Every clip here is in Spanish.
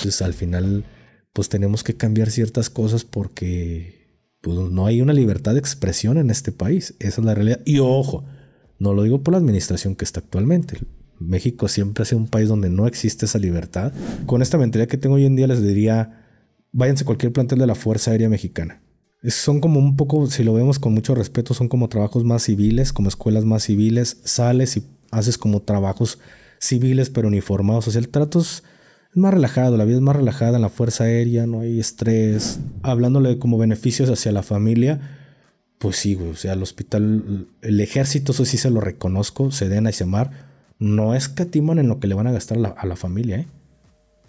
Entonces al final pues tenemos que cambiar ciertas cosas porque pues, no hay una libertad de expresión en este país. Esa es la realidad. Y ojo, no lo digo por la administración que está actualmente. México siempre ha sido un país donde no existe esa libertad. Con esta mentalidad que tengo hoy en día les diría, váyanse cualquier plantel de la Fuerza Aérea Mexicana. Son como un poco, si lo vemos con mucho respeto, son como trabajos más civiles, como escuelas más civiles. Sales y haces como trabajos civiles pero uniformados. O sea, el trato es es más relajado, la vida es más relajada en la fuerza aérea, no hay estrés. Hablándole como beneficios hacia la familia, pues sí, güey, o sea, el hospital, el ejército, eso sí se lo reconozco, Sedena y Semar, no escatiman en lo que le van a gastar a la, familia, ¿eh?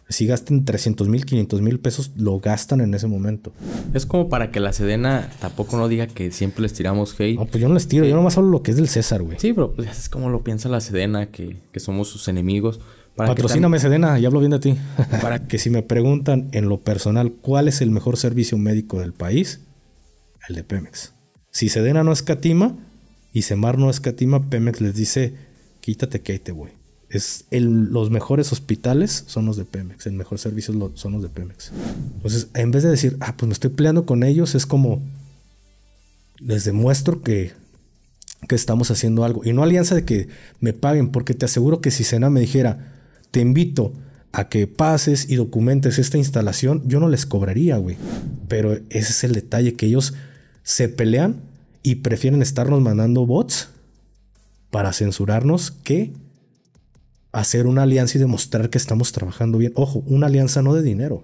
Si gasten 300 mil, 500 mil pesos, lo gastan en ese momento. Es como para que la Sedena tampoco no diga que siempre les tiramos hate. No, pues yo no les tiro, yo eh, nomás hablo lo que es del César, güey. Sí, pero pues, es como lo piensa la Sedena, que, que somos sus enemigos. Patrocíname Sedena y hablo bien de ti. para que si me preguntan en lo personal cuál es el mejor servicio médico del país, el de Pemex. Si Sedena no escatima y Semar no escatima, Pemex les dice, quítate que ahí te voy. Es los mejores hospitales son los de Pemex, el mejor servicio son los de Pemex. Entonces, en vez de decir, ah, pues me estoy peleando con ellos, es como, les demuestro que, que estamos haciendo algo. Y no alianza de que me paguen, porque te aseguro que si Sena me dijera, te invito a que pases y documentes esta instalación, yo no les cobraría, güey. Pero ese es el detalle, que ellos se pelean y prefieren estarnos mandando bots para censurarnos que hacer una alianza y demostrar que estamos trabajando bien. Ojo, una alianza no de dinero.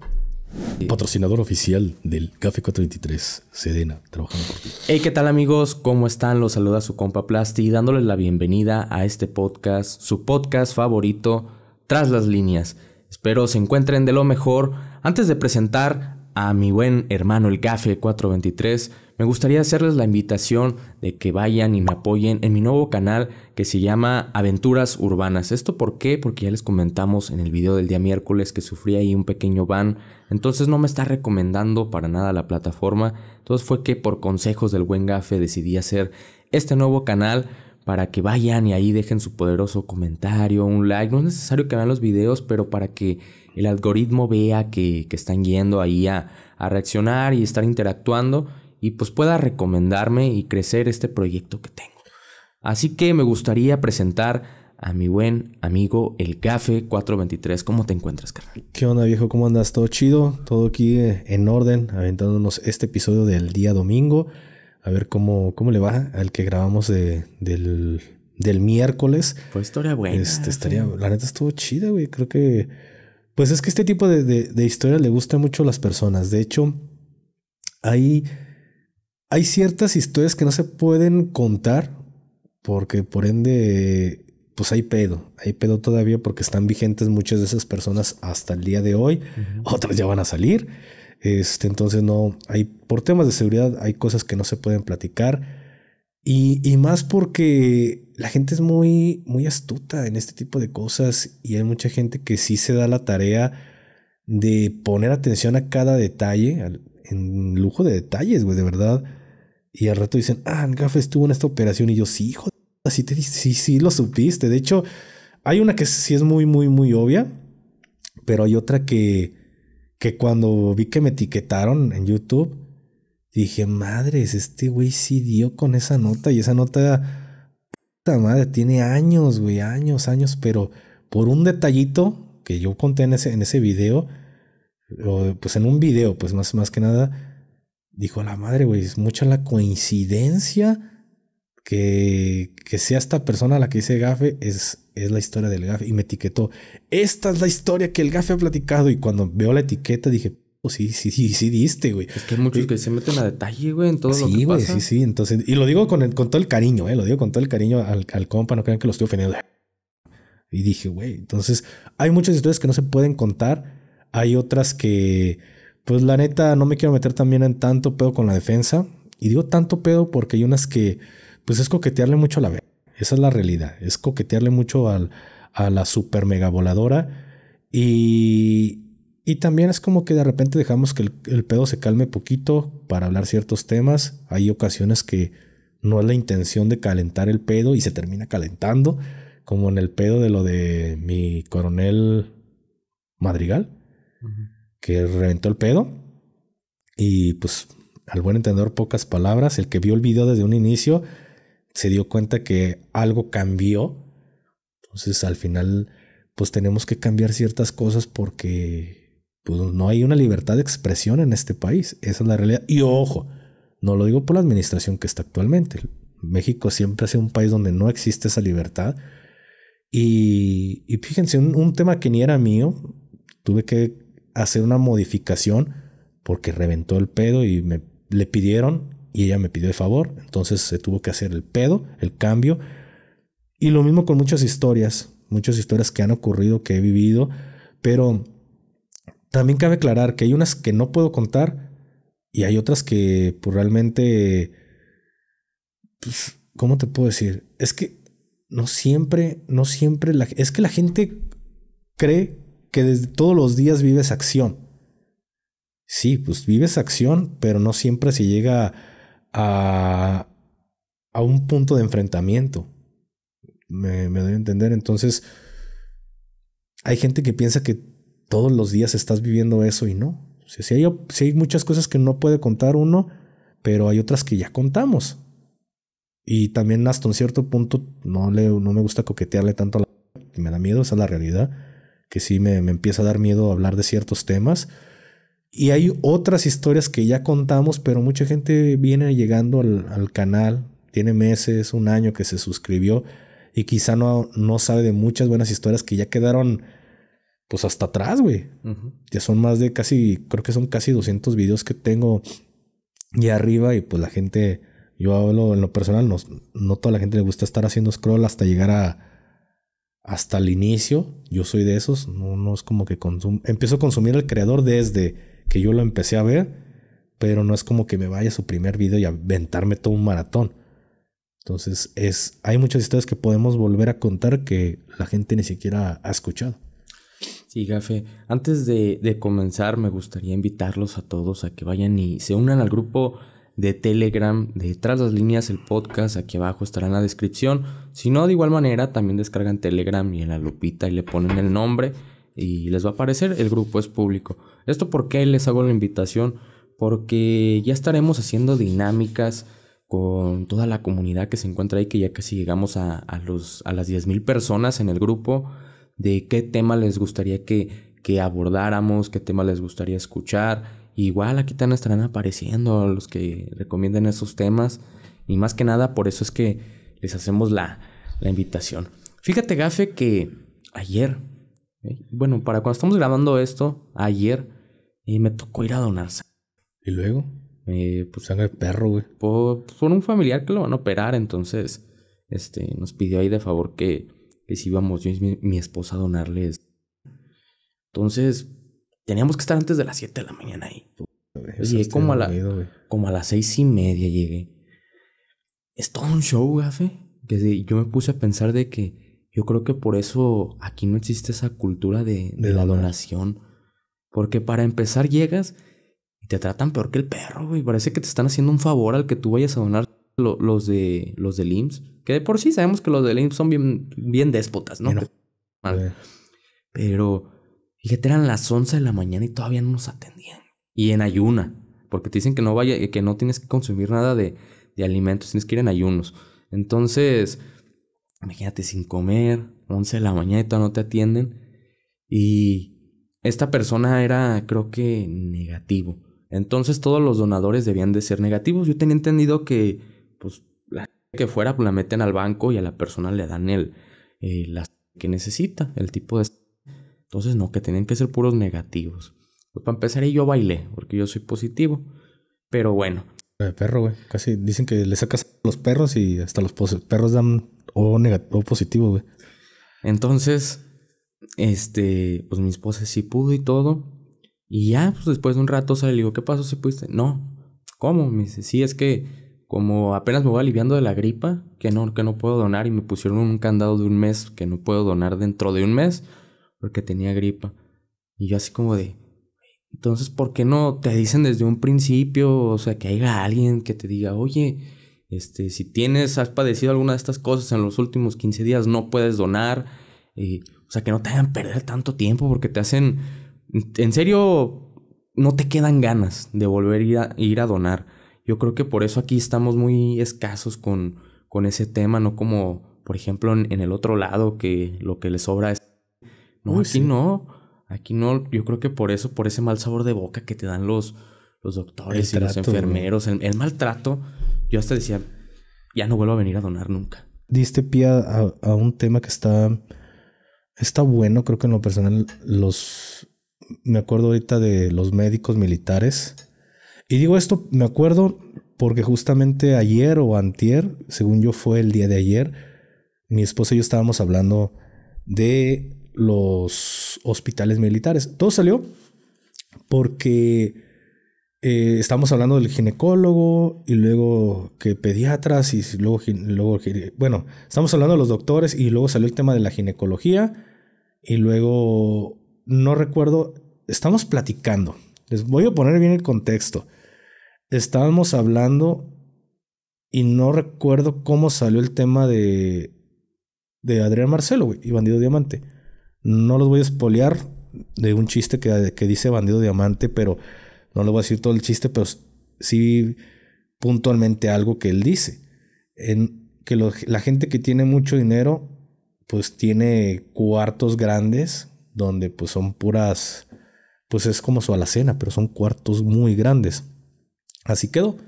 Patrocinador oficial del Café 423, Sedena, trabajando por ti. Hey, ¿qué tal amigos? ¿Cómo están? Los saluda su compa Plasti, dándoles la bienvenida a este podcast, su podcast favorito tras las líneas. Espero se encuentren de lo mejor. Antes de presentar a mi buen hermano el Gafe 423, me gustaría hacerles la invitación de que vayan y me apoyen en mi nuevo canal que se llama Aventuras Urbanas. ¿Esto por qué? Porque ya les comentamos en el video del día miércoles que sufrí ahí un pequeño ban, entonces no me está recomendando para nada la plataforma. Entonces fue que por consejos del buen Gafe decidí hacer este nuevo canal para que vayan y ahí dejen su poderoso comentario, un like. No es necesario que vean los videos, pero para que el algoritmo vea que, están yendo ahí a, a, reaccionar y estar interactuando y pues pueda recomendarme y crecer este proyecto que tengo. Así que me gustaría presentar a mi buen amigo el Gafe 423. ¿Cómo te encuentras, carnal? ¿Qué onda, viejo? ¿Cómo andas? ¿Todo chido? Todo aquí eh, en orden, aventándonos este episodio del día domingo. A ver cómo, cómo le va al que grabamos del, miércoles. Fue pues historia buena. Este, estaría, La neta estuvo chida, güey. Creo que. Pues es que este tipo de, de, historia le gusta mucho a las personas. De hecho, hay, hay ciertas historias que no se pueden contar porque por ende, pues hay pedo. Hay pedo todavía porque están vigentes muchas de esas personas hasta el día de hoy. Otras ya van a salir. Este, entonces no, hay, por temas de seguridad hay cosas que no se pueden platicar. Y, más porque la gente es muy, muy astuta en este tipo de cosas y hay mucha gente que sí se da la tarea de poner atención a cada detalle, en lujo de detalles, güey, de verdad. Y al rato dicen, ah, Gafe estuvo en esta operación y yo sí, hijo, así te sí, sí lo supiste. De hecho, hay una que sí es muy, muy, muy obvia, pero hay otra que que cuando vi que me etiquetaron en YouTube, dije, madres, este güey sí dio con esa nota y esa nota, puta madre, tiene años, güey, años, años, pero por un detallito que yo conté en ese, en ese video, o pues en un video, pues más, más que nada, dijo, la madre, güey, es mucha la coincidencia que, que sea esta persona la que dice Gafe es, es la historia del Gafe. Y me etiquetó, esta es la historia que el Gafe ha platicado. Y cuando veo la etiqueta dije, oh sí, sí, sí, sí diste, güey. Es que hay muchos que se meten a detalle, güey, en todo lo que pasa. Sí, sí, entonces... Y lo digo con, con todo el cariño, eh. Lo digo con todo el cariño al, al compa, no crean que lo estoy ofendiendo. Y dije, güey, entonces hay muchas historias que no se pueden contar. Hay otras que, pues la neta, no me quiero meter también en tanto pedo con la defensa. Y digo tanto pedo porque hay unas que pues es coquetearle mucho a la B. Esa es la realidad. Es coquetearle mucho a la super mega voladora. Y, también es como que de repente dejamos que el, pedo se calme poquito para hablar ciertos temas. Hay ocasiones que no es la intención de calentar el pedo y se termina calentando, como en el pedo de lo de mi coronel Madrigal, que reventó el pedo. Y pues, al buen entender, pocas palabras. El que vio el video desde un inicio se dio cuenta que algo cambió. Entonces al final pues tenemos que cambiar ciertas cosas porque pues, no hay una libertad de expresión en este país. Esa es la realidad. Y ojo, no lo digo por la administración que está actualmente. México siempre ha sido un país donde no existe esa libertad. Y, y fíjense, un, un, tema que ni era mío, tuve que hacer una modificación porque reventó el pedo y me le pidieron y ella me pidió de favor, entonces se tuvo que hacer el pedo, el cambio. Y lo mismo con muchas historias, muchas historias que han ocurrido, que he vivido, pero también cabe aclarar que hay unas que no puedo contar y hay otras que pues, realmente, pues, ¿cómo te puedo decir? Es que no siempre, no siempre, es que la gente cree que desde todos los días vives acción. Sí, pues vives acción, pero no siempre se llega a, un punto de enfrentamiento. Me, me doy a entender. Entonces, hay gente que piensa que todos los días estás viviendo eso y no. si, hay, hay muchas cosas que no puede contar uno, pero hay otras que ya contamos. Y también hasta un cierto punto no, le, no me gusta coquetearle tanto a la... Me da miedo, esa es la realidad. Que sí me, me empieza a dar miedo hablar de ciertos temas y hay otras historias que ya contamos, pero mucha gente viene llegando al, canal, tiene meses, un año que se suscribió y quizá no, no sabe de muchas buenas historias que ya quedaron pues hasta atrás, güey. Ya son más de casi, creo que son casi 200 videos que tengo ya arriba y pues la gente, yo hablo en lo personal, no, no toda la gente le gusta estar haciendo scroll hasta llegar a... Hasta el inicio, yo soy de esos, no, es como que consumo, empiezo a consumir el creador desde que yo lo empecé a ver, pero no es como que me vaya a su primer video y aventarme todo un maratón. Entonces, es, hay muchas historias que podemos volver a contar que la gente ni siquiera ha escuchado. Sí, Gafe. Antes de, de, comenzar, me gustaría invitarlos a todos a que vayan y se unan al grupo de Telegram de las Líneas, el podcast. Aquí abajo estará en la descripción. Si no, de igual manera, también descargan Telegram y en la lupita y le ponen el nombre y les va a aparecer, el grupo es público. ¿Esto porque les hago la invitación? Porque ya estaremos haciendo dinámicas con toda la comunidad que se encuentra ahí, que ya casi llegamos a, a los, a las 10.000 personas en el grupo, de qué tema les gustaría que, que abordáramos, qué tema les gustaría escuchar. Igual aquí también estarán apareciendo los que recomienden esos temas. Y más que nada, por eso es que les hacemos la, la invitación. Fíjate, Gafe, que ayer bueno, para cuando estamos grabando esto, ayer, eh, me tocó ir a donarse. ¿Y luego? Eh, pues, Sangre de perro, güey. Por, un familiar que lo van a operar, entonces este, nos pidió ahí de favor que, si íbamos yo y mi, esposa a donarles. Entonces, teníamos que estar antes de las 7 de la mañana ahí. Y como a, como a las seis y media llegué. Es todo un show, gafe. Que yo me puse a pensar de que yo creo que por eso aquí no existe esa cultura de, la donación. Porque para empezar llegas y te tratan peor que el perro, güey. Parece que te están haciendo un favor al que tú vayas a donar los de los del IMSS. Que de por sí sabemos que los del IMSS son bien, bien déspotas, ¿no? Pero, Pero, fíjate, eran las 11 de la mañana y todavía no nos atendían. Y en ayuna. Porque te dicen que no vaya, que no tienes que consumir nada de, de alimentos, tienes que ir en ayunos. Entonces Imagínate sin comer, 11 de la mañana y no te atienden. Y esta persona era, creo que, negativo. Entonces todos los donadores debían de ser negativos. Yo tenía entendido que, pues, la que fuera, pues la meten al banco y a la persona le dan el, eh, la que necesita, el tipo de... Entonces, no, que tenían que ser puros negativos. Pues para empezar, yo bailé, porque yo soy positivo. Pero bueno, de perro, güey. Casi dicen que le sacas a los perros y hasta los perros dan O, negativo, o positivo, güey. Entonces, este, pues mi esposa sí pudo y todo. Y ya, pues después de un rato le digo, ¿qué pasó ¿Se pudiste? No. ¿Cómo? Me dice, sí, es que como apenas me voy aliviando de la gripa, que no, que no puedo donar y me pusieron un candado de un mes que no puedo donar dentro de un mes porque tenía gripa. Y yo así como de, entonces, ¿por qué no te dicen desde un principio? O sea, que haya alguien que te diga, oye, este, si tienes, has padecido alguna de estas cosas en los últimos 15 días, no puedes donar. Eh, o sea, que no te hagan perder tanto tiempo porque te hacen, en serio, no te quedan ganas de volver a ir a, ir a donar. Yo creo que por eso aquí estamos muy escasos con, con ese tema, no como, por ejemplo, en, el otro lado, que lo que les sobra es... No, aquí no. Aquí no, yo creo que por eso, por ese mal sabor de boca que te dan los, los doctores y los enfermeros, el, maltrato, yo hasta decía, ya no vuelvo a venir a donar nunca. Diste pie a, a un tema que está, está bueno, creo que en lo personal, los, me acuerdo ahorita de los médicos militares. Y digo esto, me acuerdo porque justamente ayer o antier, según yo fue el día de ayer, mi esposa y yo estábamos hablando de los hospitales militares. Todo salió porque eh, estamos hablando del ginecólogo y luego que pediatras y luego, luego, bueno, estamos hablando de los doctores y luego salió el tema de la ginecología y luego no recuerdo, estamos platicando, les voy a poner bien el contexto, estábamos hablando y no recuerdo cómo salió el tema de, de Adrián Marcelo y Bandido Diamante. No los voy a espolear de un chiste que, dice Bandido Diamante, pero no le voy a decir todo el chiste, pero sí puntualmente algo que él dice. En que la gente que tiene mucho dinero, pues tiene cuartos grandes, donde pues son puras, pues es como su alacena, pero son cuartos muy grandes. Así quedó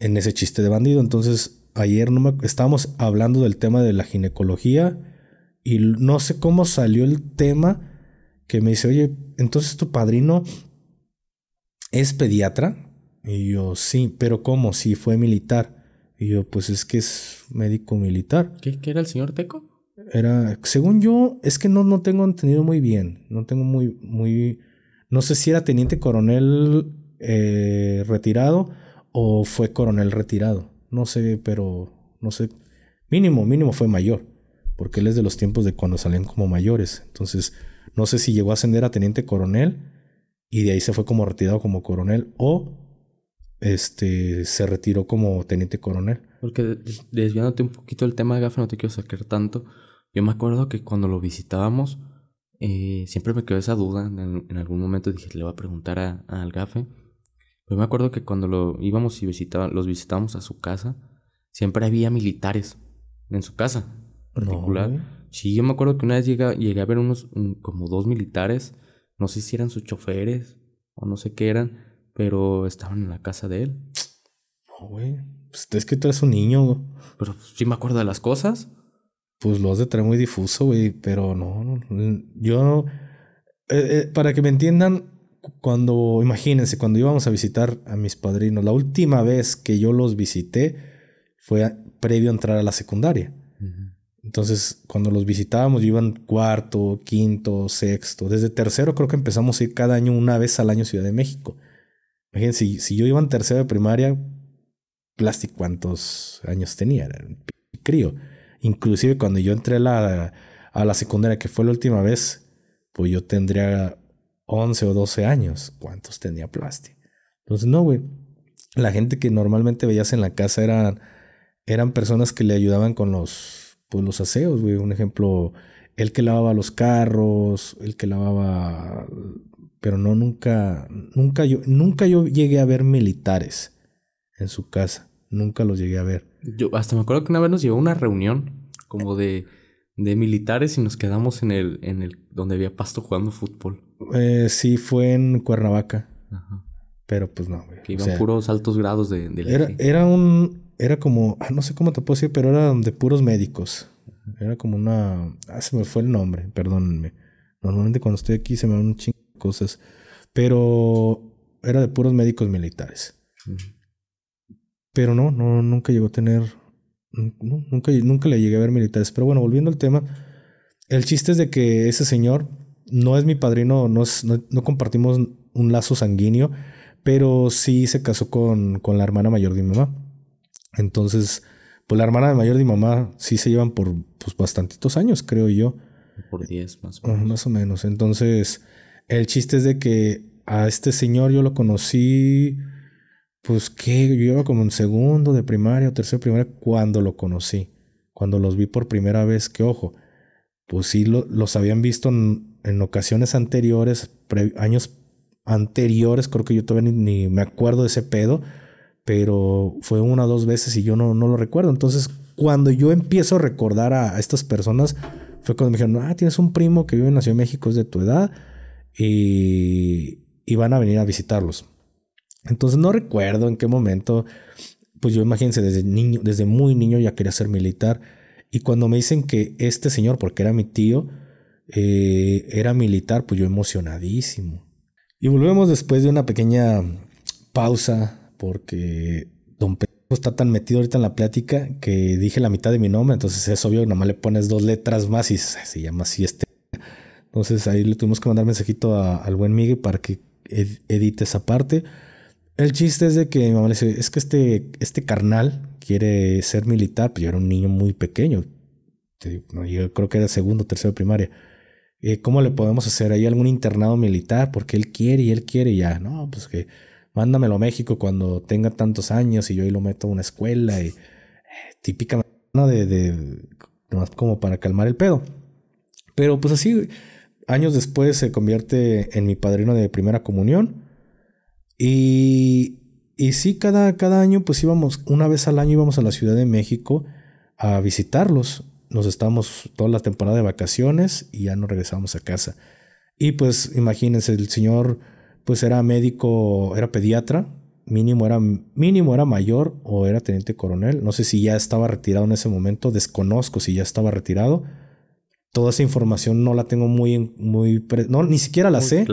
en ese chiste de bandido. Entonces, ayer no me, estábamos hablando del tema de la ginecología y no sé cómo salió el tema que me dice, oye, entonces tu padrino es pediatra. Y yo, sí, pero ¿cómo? si fue militar. Y yo, pues es que es médico militar. ¿Qué, era el señor Teco? Era, según yo, es que no, no tengo entendido muy bien. No tengo muy, muy. No sé si era teniente coronel eh, retirado o fue coronel retirado. No sé, pero no sé. Mínimo, mínimo fue mayor porque él es de los tiempos de cuando salían como mayores. Entonces, no sé si llegó a ascender a teniente coronel y de ahí se fue como retirado como coronel o este se retiró como teniente coronel. Porque desviándote un poquito del tema de Gafe, no te quiero sacar tanto. Yo me acuerdo que cuando lo visitábamos, eh, siempre me quedó esa duda. En, algún momento dije, le voy a preguntar a, al Gafe. Yo me acuerdo que cuando lo íbamos y visitaba, los visitábamos a su casa, siempre había militares en su casa particular. Sí, yo me acuerdo que una vez llegué, llegué a ver unos mm, como dos militares, no sé si eran sus choferes o no sé qué eran, pero estaban en la casa de él. No, güey. Pues es que tú eres un niño, Pero pues, sí me acuerdo de las cosas. Pues lo has de traer muy difuso, güey, pero no, yo eh, eh, para que me entiendan, cuando, imagínense, cuando íbamos a visitar a mis padrinos, la última vez que yo los visité fue previo a entrar a la secundaria. Entonces, cuando los visitábamos, yo iba iban cuarto, quinto, sexto. Desde tercero creo que empezamos a ir cada año una vez al año Ciudad de México. Imagínense, si, yo iba en tercero de primaria, plástico cuántos años tenía, era crío. Inclusive cuando yo entré a la, a la secundaria, que fue la última vez, pues yo tendría 11 o 12 años. ¿Cuántos tenía plástico? Entonces, no, güey. La gente que normalmente veías en la casa eran, eran personas que le ayudaban con los pues, los aseos, güey. Un ejemplo, el que lavaba los carros, el que lavaba... Pero no, nunca, nunca yo, nunca yo llegué a ver militares en su casa. Nunca los llegué a ver. Yo hasta me acuerdo que una vez nos llevó una reunión como de, de militares y nos quedamos en el, en el, donde había pasto jugando fútbol. Eh, sí, fue en Cuernavaca. Ajá. Pero pues no, güey. Que iban puros altos grados de, de era, era, un, era como, ah, no sé cómo te puedo decir, pero era de puros médicos. Era como una. Ah, se me fue el nombre, perdónenme. Normalmente cuando estoy aquí se me van un chingo de cosas. Pero era de puros médicos militares. Pero no, no, nunca llegó a tener. nunca, nunca le llegué a ver militares. Pero bueno, volviendo al tema. El chiste es de que ese señor no es mi padrino, no, no compartimos un lazo sanguíneo, pero sí se casó con, con la hermana mayor de mi mamá. Entonces, pues la hermana mayor de mi mamá sí se llevan por pues bastantitos años, creo yo. Por 10 más o menos. más o menos. Entonces, el chiste es de que a este señor yo lo conocí, pues que yo iba como en segundo de primaria o tercero de primaria cuando lo conocí, cuando los vi por primera vez, que ojo, pues sí los habían visto en, ocasiones anteriores, años anteriores, creo que yo todavía ni, me acuerdo de ese pedo, pero fue una o dos veces y yo no, no lo recuerdo. Entonces, cuando yo empiezo a recordar a, estas personas, fue cuando me dijeron, ah, tienes un primo que vive en la Ciudad de México, es de tu edad, y, y van a venir a visitarlos. Entonces, no recuerdo en qué momento, pues yo imagínense, desde niño, desde muy niño ya quería ser militar. Y cuando me dicen que este señor, porque era mi tío, eh, era militar, pues yo emocionadísimo. Y volvemos después de una pequeña pausa porque Don Pedro está tan metido ahorita en la plática que dije la mitad de mi nombre, entonces es obvio, nomás le pones dos letras más y se llama así este. Entonces ahí le tuvimos que mandar mensajito al buen Miguel para que edite esa parte. El chiste es de que mi mamá le dice, es que este, este carnal quiere ser militar, pero yo era un niño muy pequeño, yo creo que era segundo, tercero de primaria. Eh, ¿Cómo le podemos hacer? ahí algún internado militar? Porque él quiere y él quiere ya, no, pues que mándamelo a México cuando tenga tantos años y yo ahí lo meto a una escuela y eh, típica ¿no? de, de como para calmar el pedo. Pero pues así, años después se convierte en mi padrino de primera comunión. Y, y sí, cada, cada año pues íbamos, una vez al año íbamos a la Ciudad de México a visitarlos. Nos estábamos toda la temporada de vacaciones y ya nos regresábamos a casa. Y pues imagínense, el señor pues era médico, era pediatra, mínimo era, mínimo era mayor o era teniente coronel, no sé si ya estaba retirado en ese momento, desconozco si ya estaba retirado. Toda esa información no la tengo muy, muy, no, ni siquiera la sé.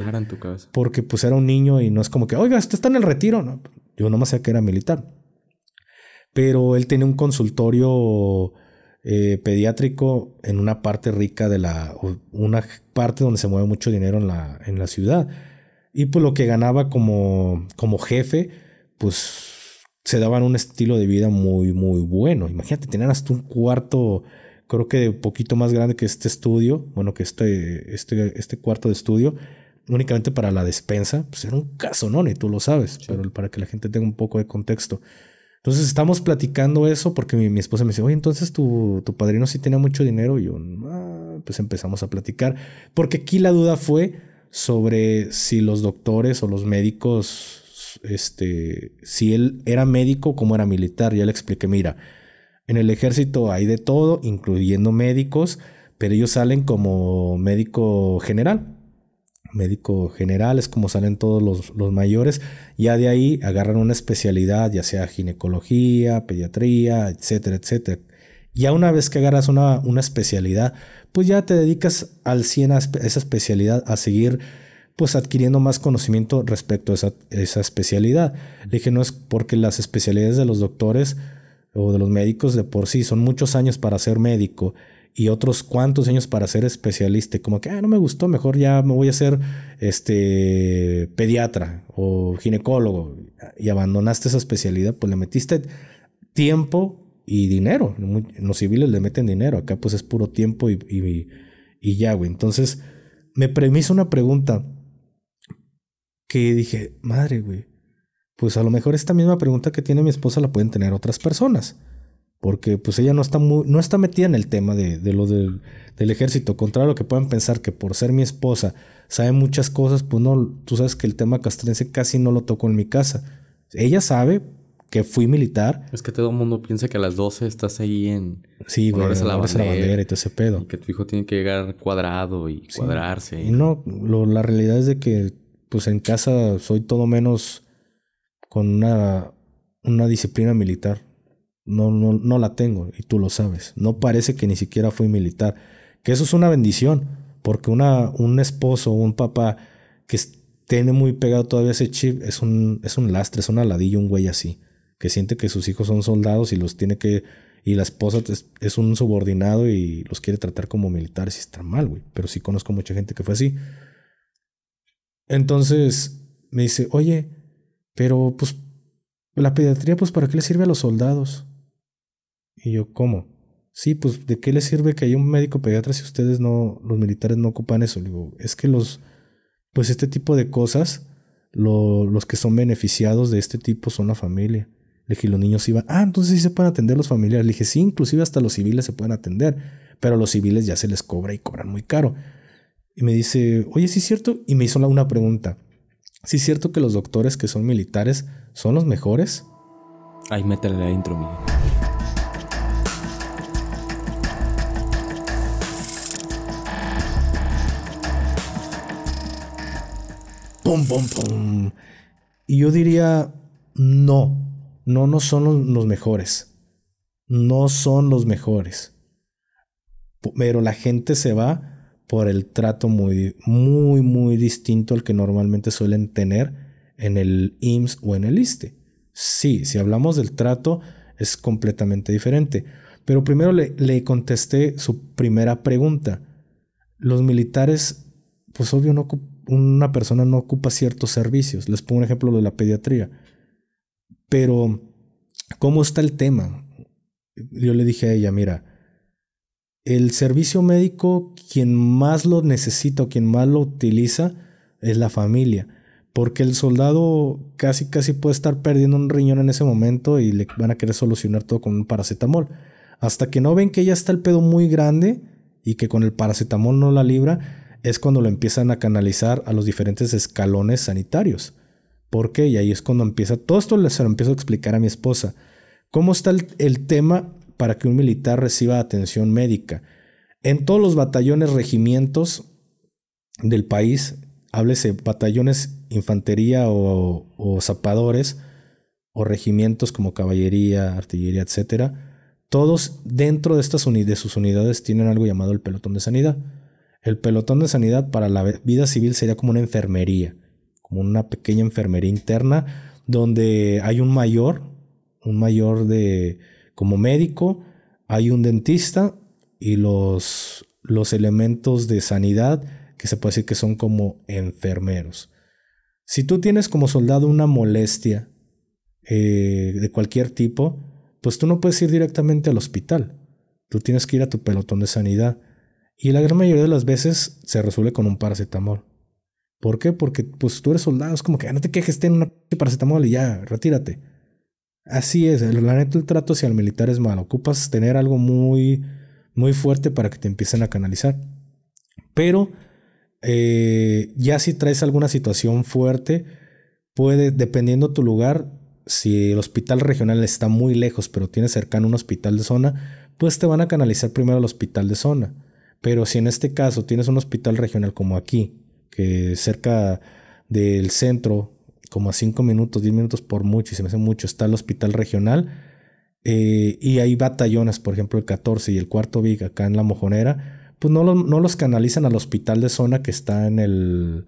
Porque pues era un niño y no es como que, oiga, usted está en el retiro. No, yo nomás sé que era militar. Pero él tenía un consultorio eh, pediátrico en una parte rica de la, una parte donde se mueve mucho dinero en la, en la ciudad. Y pues lo que ganaba como, como jefe, pues se daban un estilo de vida muy, muy bueno. Imagínate, tenían hasta un cuarto, creo que de poquito más grande que este estudio, bueno, que este, este, este cuarto de estudio, únicamente para la despensa. Pues era un caso, ¿no? Ni tú lo sabes, pero para que la gente tenga un poco de contexto. Entonces estamos platicando eso porque mi, esposa me dice, oye, entonces tu, padrino sí tenía mucho dinero. Y yo, pues empezamos a platicar. Porque aquí la duda fue sobre si los doctores o los médicos, este, si él era médico como era militar. Ya le expliqué, mira, en el ejército hay de todo, incluyendo médicos, pero ellos salen como médico general. Médico general es como salen todos los, los mayores. Ya de ahí agarran una especialidad, ya sea ginecología, pediatría, etcétera, etcétera. Ya una vez que agarras una, especialidad, pues ya te dedicas al 100 a esa especialidad, a seguir pues adquiriendo más conocimiento respecto a esa, especialidad. Le dije, no es porque las especialidades de los doctores o de los médicos de por sí son muchos años para ser médico y otros cuantos años para ser especialista. Como que, ah, no me gustó, mejor ya me voy a ser este, pediatra o ginecólogo. Y abandonaste esa especialidad, pues le metiste tiempo y dinero. los civiles le meten dinero. Acá pues es puro tiempo y, y, ya, güey. Entonces me premiso una pregunta que dije, madre, güey. Pues a lo mejor esta misma pregunta que tiene mi esposa la pueden tener otras personas. Porque pues ella no está, muy, no está metida en el tema de, lo del, ejército. Contrario a lo que puedan pensar que por ser mi esposa sabe muchas cosas, pues no, tú sabes que el tema castrense casi no lo toco en mi casa. Ella sabe, que fui militar. Es que todo el mundo piensa que a las 12 estás ahí en. Sí, la, bandera, y todo ese pedo. que tu hijo tiene que llegar cuadrado y cuadrarse. Y no, la realidad es de que, pues en casa soy todo menos con una, una disciplina militar. No, no, no la tengo y tú lo sabes. No parece que ni siquiera fui militar. Que eso es una bendición, porque una, un esposo, un papá que tiene muy pegado todavía ese chip es un, es un lastre, es una ladilla, un güey así que siente que sus hijos son soldados y los tiene que y la esposa es, un subordinado y los quiere tratar como militares y está mal, güey. Pero sí conozco mucha gente que fue así. Entonces me dice, oye, pero pues la pediatría, pues para qué le sirve a los soldados. Y yo, ¿cómo? Sí, pues de qué le sirve que haya un médico pediatra si ustedes no, los militares no ocupan eso. digo, es que los, pues este tipo de cosas, los que son beneficiados de este tipo son la familia. Le dije, los niños iban, ah, entonces sí se pueden atender los familiares. Le dije, sí, inclusive hasta los civiles se pueden atender, pero los civiles ya se les cobra y cobran muy caro. Y me dice, oye, sí es cierto. Y me hizo una pregunta. ¿Sí es cierto que los doctores que son militares son los mejores? ahí métale la intro, Pum, pum, pum. Y yo diría, no no, no son los, mejores. No son los mejores. Pero la gente se va por el trato muy, muy, muy distinto al que normalmente suelen tener en el IMSS o en el ISTE. Sí, si hablamos del trato, es completamente diferente. Pero primero le, le, contesté su primera pregunta. Los militares, pues obvio, una persona no ocupa ciertos servicios. Les pongo un ejemplo de la pediatría. Pero, ¿cómo está el tema? Yo le dije a ella, mira, el servicio médico, quien más lo necesita o quien más lo utiliza es la familia. Porque el soldado casi casi puede estar perdiendo un riñón en ese momento y le van a querer solucionar todo con un paracetamol. Hasta que no ven que ya está el pedo muy grande y que con el paracetamol no la libra, es cuando lo empiezan a canalizar a los diferentes escalones sanitarios. ¿Por qué? Y ahí es cuando empieza, todo esto se lo empiezo a explicar a mi esposa. ¿Cómo está el, tema para que un militar reciba atención médica? En todos los batallones, regimientos del país, háblese batallones infantería o, zapadores o regimientos como caballería, artillería, etcétera, todos dentro de estas de sus unidades tienen algo llamado el pelotón de sanidad. El pelotón de sanidad para la vida civil sería como una enfermería como una pequeña enfermería interna, donde hay un mayor, un mayor de como médico, hay un dentista y los, los elementos de sanidad que se puede decir que son como enfermeros. Si tú tienes como soldado una molestia eh, de cualquier tipo, pues tú no puedes ir directamente al hospital. Tú tienes que ir a tu pelotón de sanidad. Y la gran mayoría de las veces se resuelve con un paracetamol. ¿Por qué? Porque pues tú eres soldado, es como que ah, no te quejes, ten una paracetamol y ya, retírate. Así es, la neta el trato si al militar es malo. Ocupas tener algo muy, muy fuerte para que te empiecen a canalizar. Pero eh, ya si traes alguna situación fuerte, puede, dependiendo tu lugar, si el hospital regional está muy lejos, pero tienes cercano un hospital de zona, pues te van a canalizar primero al hospital de zona. Pero si en este caso tienes un hospital regional como aquí, que cerca del centro, como a 5 minutos, 10 minutos por mucho, y se me hace mucho, está el hospital regional. Eh, y hay batallones, por ejemplo, el 14 y el cuarto Big acá en La Mojonera, pues no, no los canalizan al hospital de zona que está en el...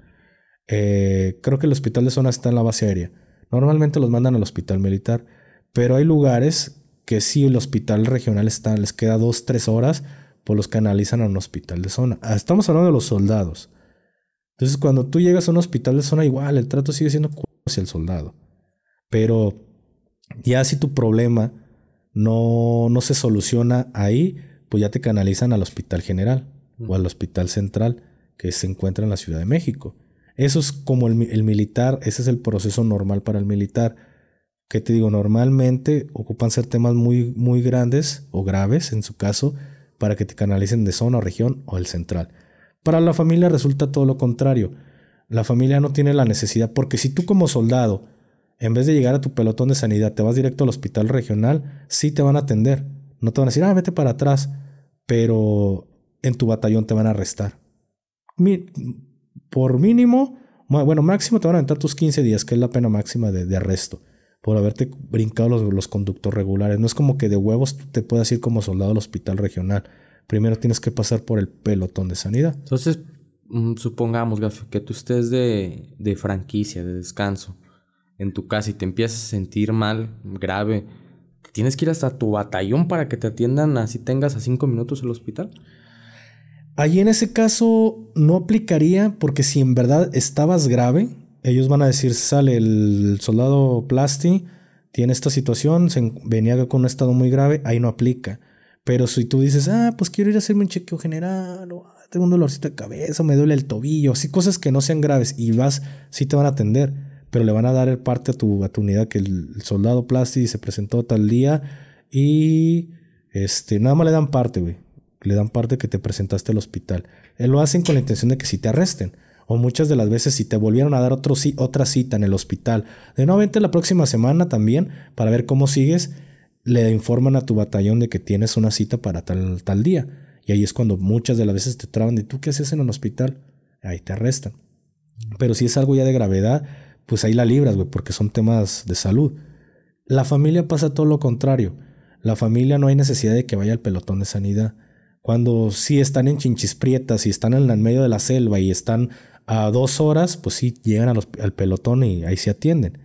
Eh, creo que el hospital de zona está en la base aérea. Normalmente los mandan al hospital militar, pero hay lugares que si el hospital regional está, les queda 2, 3 horas, pues los canalizan a un hospital de zona. Ah, estamos hablando de los soldados. Entonces, cuando tú llegas a un hospital de zona igual, el trato sigue siendo hacia el soldado. Pero ya si tu problema no, no se soluciona ahí, pues ya te canalizan al hospital general o al hospital central que se encuentra en la Ciudad de México. Eso es como el, militar, ese es el proceso normal para el militar. ¿Qué te digo? Normalmente ocupan ser temas muy, muy grandes o graves, en su caso, para que te canalicen de zona, región o el central. Para la familia resulta todo lo contrario. La familia no tiene la necesidad porque si tú como soldado, en vez de llegar a tu pelotón de sanidad, te vas directo al hospital regional, sí te van a atender. No te van a decir, ah, vete para atrás, pero en tu batallón te van a arrestar. Por mínimo, bueno, máximo te van a aventar tus 15 días, que es la pena máxima de, arresto por haberte brincado los, conductos regulares. No es como que de huevos te puedas ir como soldado al hospital regional primero tienes que pasar por el pelotón de sanidad. Entonces, mm, supongamos, que tú estés de, franquicia, de descanso, en tu casa y te empiezas a sentir mal, grave, tienes que ir hasta tu batallón para que te atiendan así tengas a cinco minutos el hospital. Ahí en ese caso no aplicaría porque si en verdad estabas grave, ellos van a decir, sale el soldado Plasti, tiene esta situación, se venía con un estado muy grave, ahí no aplica. Pero si tú dices, ah, pues quiero ir a hacerme un chequeo general, ah, tengo un dolorcito de cabeza, me duele el tobillo, así cosas que no sean graves y vas, sí te van a atender, pero le van a dar el parte a tu, a tu unidad que el, soldado Plasti se presentó tal día y este, nada más le dan parte, güey. Le dan parte que te presentaste al hospital. Él eh, lo hacen con la intención de que si te arresten. O muchas de las veces si te volvieron a dar otra cita en el hospital. De nuevo, la próxima semana también para ver cómo sigues le informan a tu batallón de que tienes una cita para tal, tal día. Y ahí es cuando muchas de las veces te traban de tú qué haces en el hospital. Ahí te arrestan. Pero si es algo ya de gravedad, pues ahí la libras, güey, porque son temas de salud. La familia pasa todo lo contrario. La familia no hay necesidad de que vaya al pelotón de sanidad. Cuando sí están en chinchisprietas y están en el medio de la selva y están a dos horas, pues sí llegan al pelotón y ahí se atienden.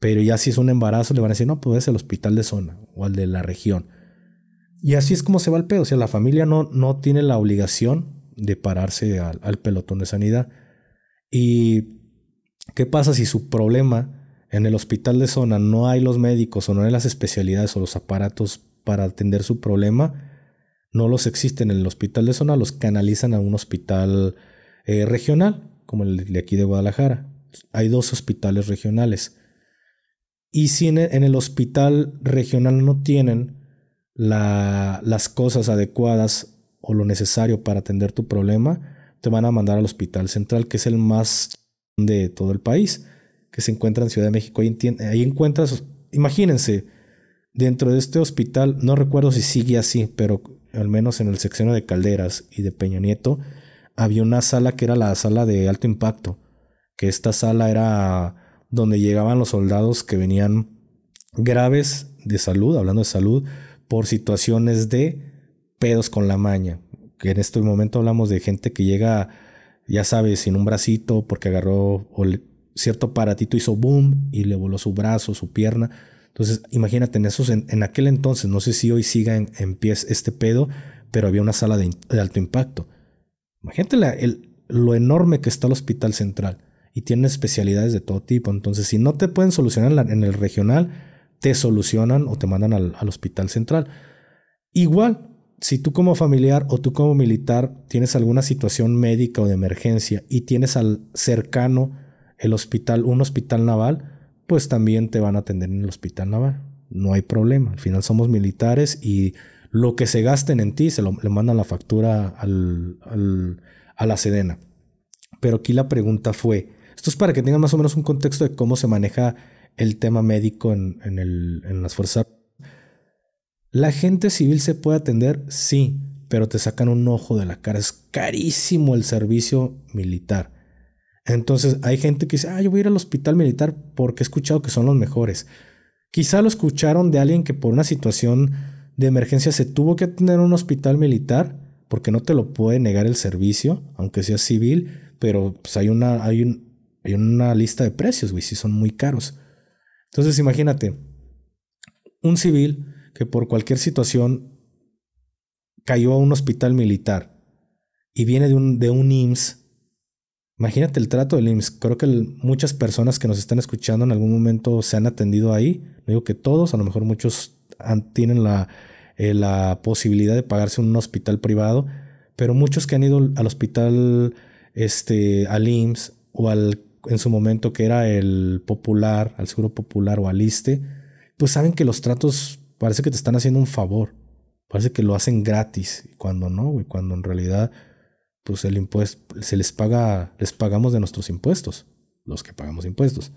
Pero ya si es un embarazo, le van a decir, no, pues es el hospital de zona o al de la región. Y así es como se va el pedo. O sea, la familia no, no tiene la obligación de pararse al, pelotón de sanidad. ¿Y qué pasa si su problema en el hospital de zona no hay los médicos o no hay las especialidades o los aparatos para atender su problema? No los existen en el hospital de zona, los canalizan a un hospital eh, regional, como el de aquí de Guadalajara. Hay dos hospitales regionales. Y si e, en el hospital regional no tienen las cosas adecuadas o lo necesario para atender tu problema, te van a mandar al hospital central, que es el más de todo el país, que se encuentra en Ciudad de México. Ahí, ahí encuentras, imagínense, dentro de este hospital, no recuerdo si sigue así, pero al menos en el sexenio de Calderas y de Peñonieto Nieto, había una sala que era la sala de alto impacto, que esta sala era donde llegaban los soldados que venían graves de salud, hablando de salud, por situaciones de pedos con la maña. Que en este momento hablamos de gente que llega, ya sabes, sin un bracito porque agarró o cierto paratito hizo boom y le voló su brazo, su pierna. Entonces, imagínate, en, esos, en, aquel entonces, no sé si hoy siga en, pies pie este pedo, pero había una sala de, alto impacto. Imagínate lo enorme que está el hospital central y tienen especialidades de todo tipo. Entonces, si no te pueden solucionar en el regional, te solucionan o te mandan al, hospital central. Igual, si tú como familiar o tú como militar tienes alguna situación médica o de emergencia y tienes al cercano el hospital, un hospital naval, pues también te van a atender en el hospital naval. No hay problema. Al final somos militares y lo que se gasten en ti se lo, le mandan la factura a la sedena. Pero aquí la pregunta fue, esto es para que tengan más o menos un contexto de cómo se maneja el tema médico en, las fuerzas. La gente civil se puede atender, sí, pero te sacan un ojo de la cara. Es carísimo el servicio militar. Entonces hay gente que dice, ah, yo voy a ir al hospital militar porque he escuchado que son los mejores. Quizá lo escucharon de alguien que por una situación de emergencia se tuvo que atender en un hospital militar, porque no te lo puede negar el servicio, aunque sea civil, pero pues, hay, una, hay un, hay una lista de precios, güey, si son muy caros. Entonces imagínate, un civil que por cualquier situación cayó a un hospital militar y viene de un, de un IMSS, imagínate el trato del IMSS. Creo que muchas personas que nos están escuchando en algún momento se han atendido ahí. No digo que todos, a lo mejor muchos tienen la, eh, la posibilidad de pagarse un hospital privado, pero muchos que han ido al hospital, este, al IMSS o al en su momento que era el popular, al seguro popular o al aliste, pues saben que los tratos parece que te están haciendo un favor, parece que lo hacen gratis, cuando no, güey, cuando en realidad pues el impuesto se les paga, les pagamos de nuestros impuestos, los que pagamos impuestos.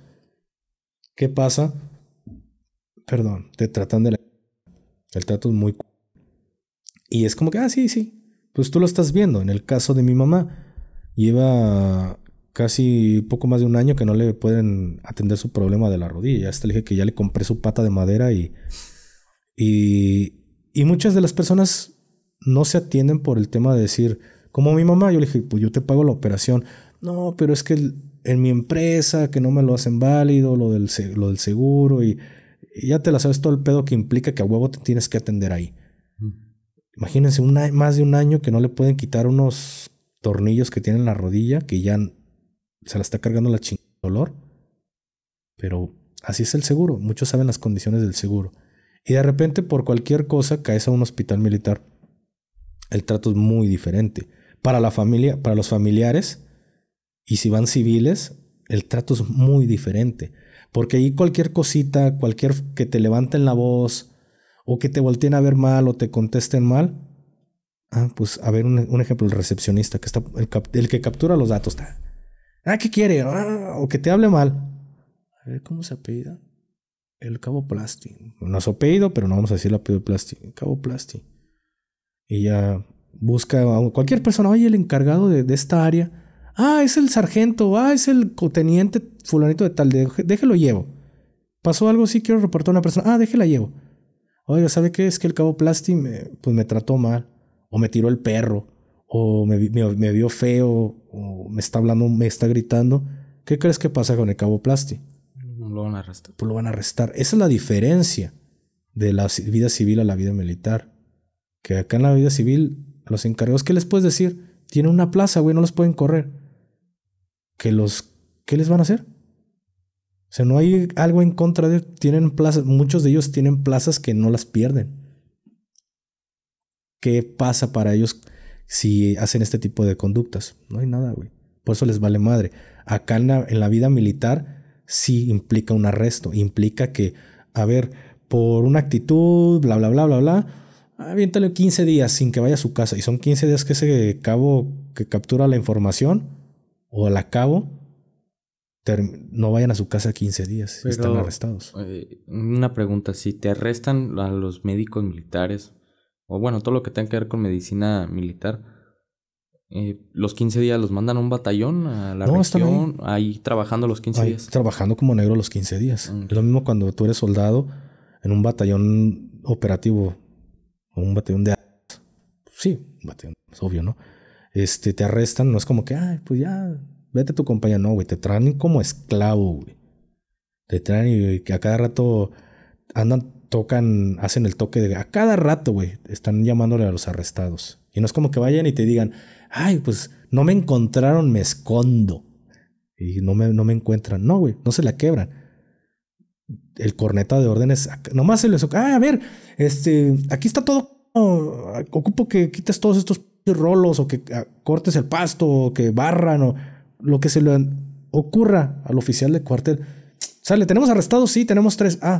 ¿Qué pasa? Perdón, te tratan de la... El trato es muy... Y es como que, ah, sí, sí. Pues tú lo estás viendo. En el caso de mi mamá, lleva casi poco más de un año que no le pueden atender su problema de la rodilla. Hasta le dije que ya le compré su pata de madera y, y, muchas de las personas no se atienden por el tema de decir, como mi mamá, yo le dije, pues yo te pago la operación. No, pero es que en mi empresa, que no me lo hacen válido, lo del, lo del seguro y, ya te la sabes todo el pedo que implica que a huevo te tienes que atender ahí. Mm. Imagínense un, más de un año que no le pueden quitar unos tornillos que tienen en la rodilla que ya se la está cargando la chingada dolor. Pero así es el seguro. Muchos saben las condiciones del seguro. Y de repente, por cualquier cosa, caes a un hospital militar. El trato es muy diferente. Para la familia, para los familiares, y si van civiles, el trato es muy diferente. Porque ahí cualquier cosita, cualquier que te levanten la voz, o que te volteen a ver mal, o te contesten mal. Ah, pues a ver un, ejemplo, el recepcionista, que está, el que captura los datos. Está, Ah, ¿qué quiere? Ah, o que te hable mal. A ver, ¿cómo se apellida? El Cabo Plasti. No es apellido, pero no vamos a decir el apellido Plasti. Cabo Plasti. Y ya busca a cualquier persona. Oye, el encargado de, esta área. Ah, es el sargento. Ah, es el teniente fulanito de tal. déjelo llevo. Pasó algo, sí quiero reportar a una persona. Ah, déjela llevo. Oiga, ¿sabe qué? Es que el Cabo Plasti pues me trató mal. O me tiró el perro o me, vio feo, o me está hablando, me está gritando, ¿qué crees que pasa con el cabo No lo van a arrestar. Pues lo van a arrestar. Esa es la diferencia de la vida civil a la vida militar. Que acá en la vida civil, a los encargados, ¿qué les puedes decir? Tienen una plaza, güey, no los pueden correr. Que los, ¿Qué les van a hacer? O sea, no hay algo en contra de... Tienen plazas, muchos de ellos tienen plazas que no las pierden. ¿Qué pasa para ellos? si hacen este tipo de conductas. No hay nada, güey. Por eso les vale madre. Acá en la, vida militar sí implica un arresto, implica que, a ver, por una actitud, bla, bla, bla, bla, bla, aviéntale 15 días sin que vaya a su casa. Y son 15 días que ese cabo que captura la información o la cabo no vayan a su casa 15 días. están arrestados. Eh, una pregunta: si te arrestan a los médicos militares, o bueno, todo lo que tenga que ver con medicina militar. Eh, los 15 días los mandan a un batallón a la región, ahí trabajando los 15 días. Trabajando como negro los 15 días. Mm. Es lo mismo cuando tú eres soldado en un batallón operativo, o un batallón de sí, un batallón, es obvio, ¿no? Este, te arrestan, no es como que, ay, pues ya, vete a tu compañía, no, güey, te traen como esclavo, güey. Te traen y, que a cada rato andan tocan, hacen el toque de... A cada rato, güey, están llamándole a los arrestados. Y no es como que vayan y te digan, ay, pues no me encontraron, me escondo. Y no me, no me encuentran. No, güey, no se la quebran. El corneta de órdenes, nomás se les... Ah, a ver, este, aquí está todo. Ocupo que quites todos estos rolos o que ah, cortes el pasto o que barran o lo que se le ocurra al oficial de cuartel. Sale, tenemos arrestados, sí, tenemos tres. Ah,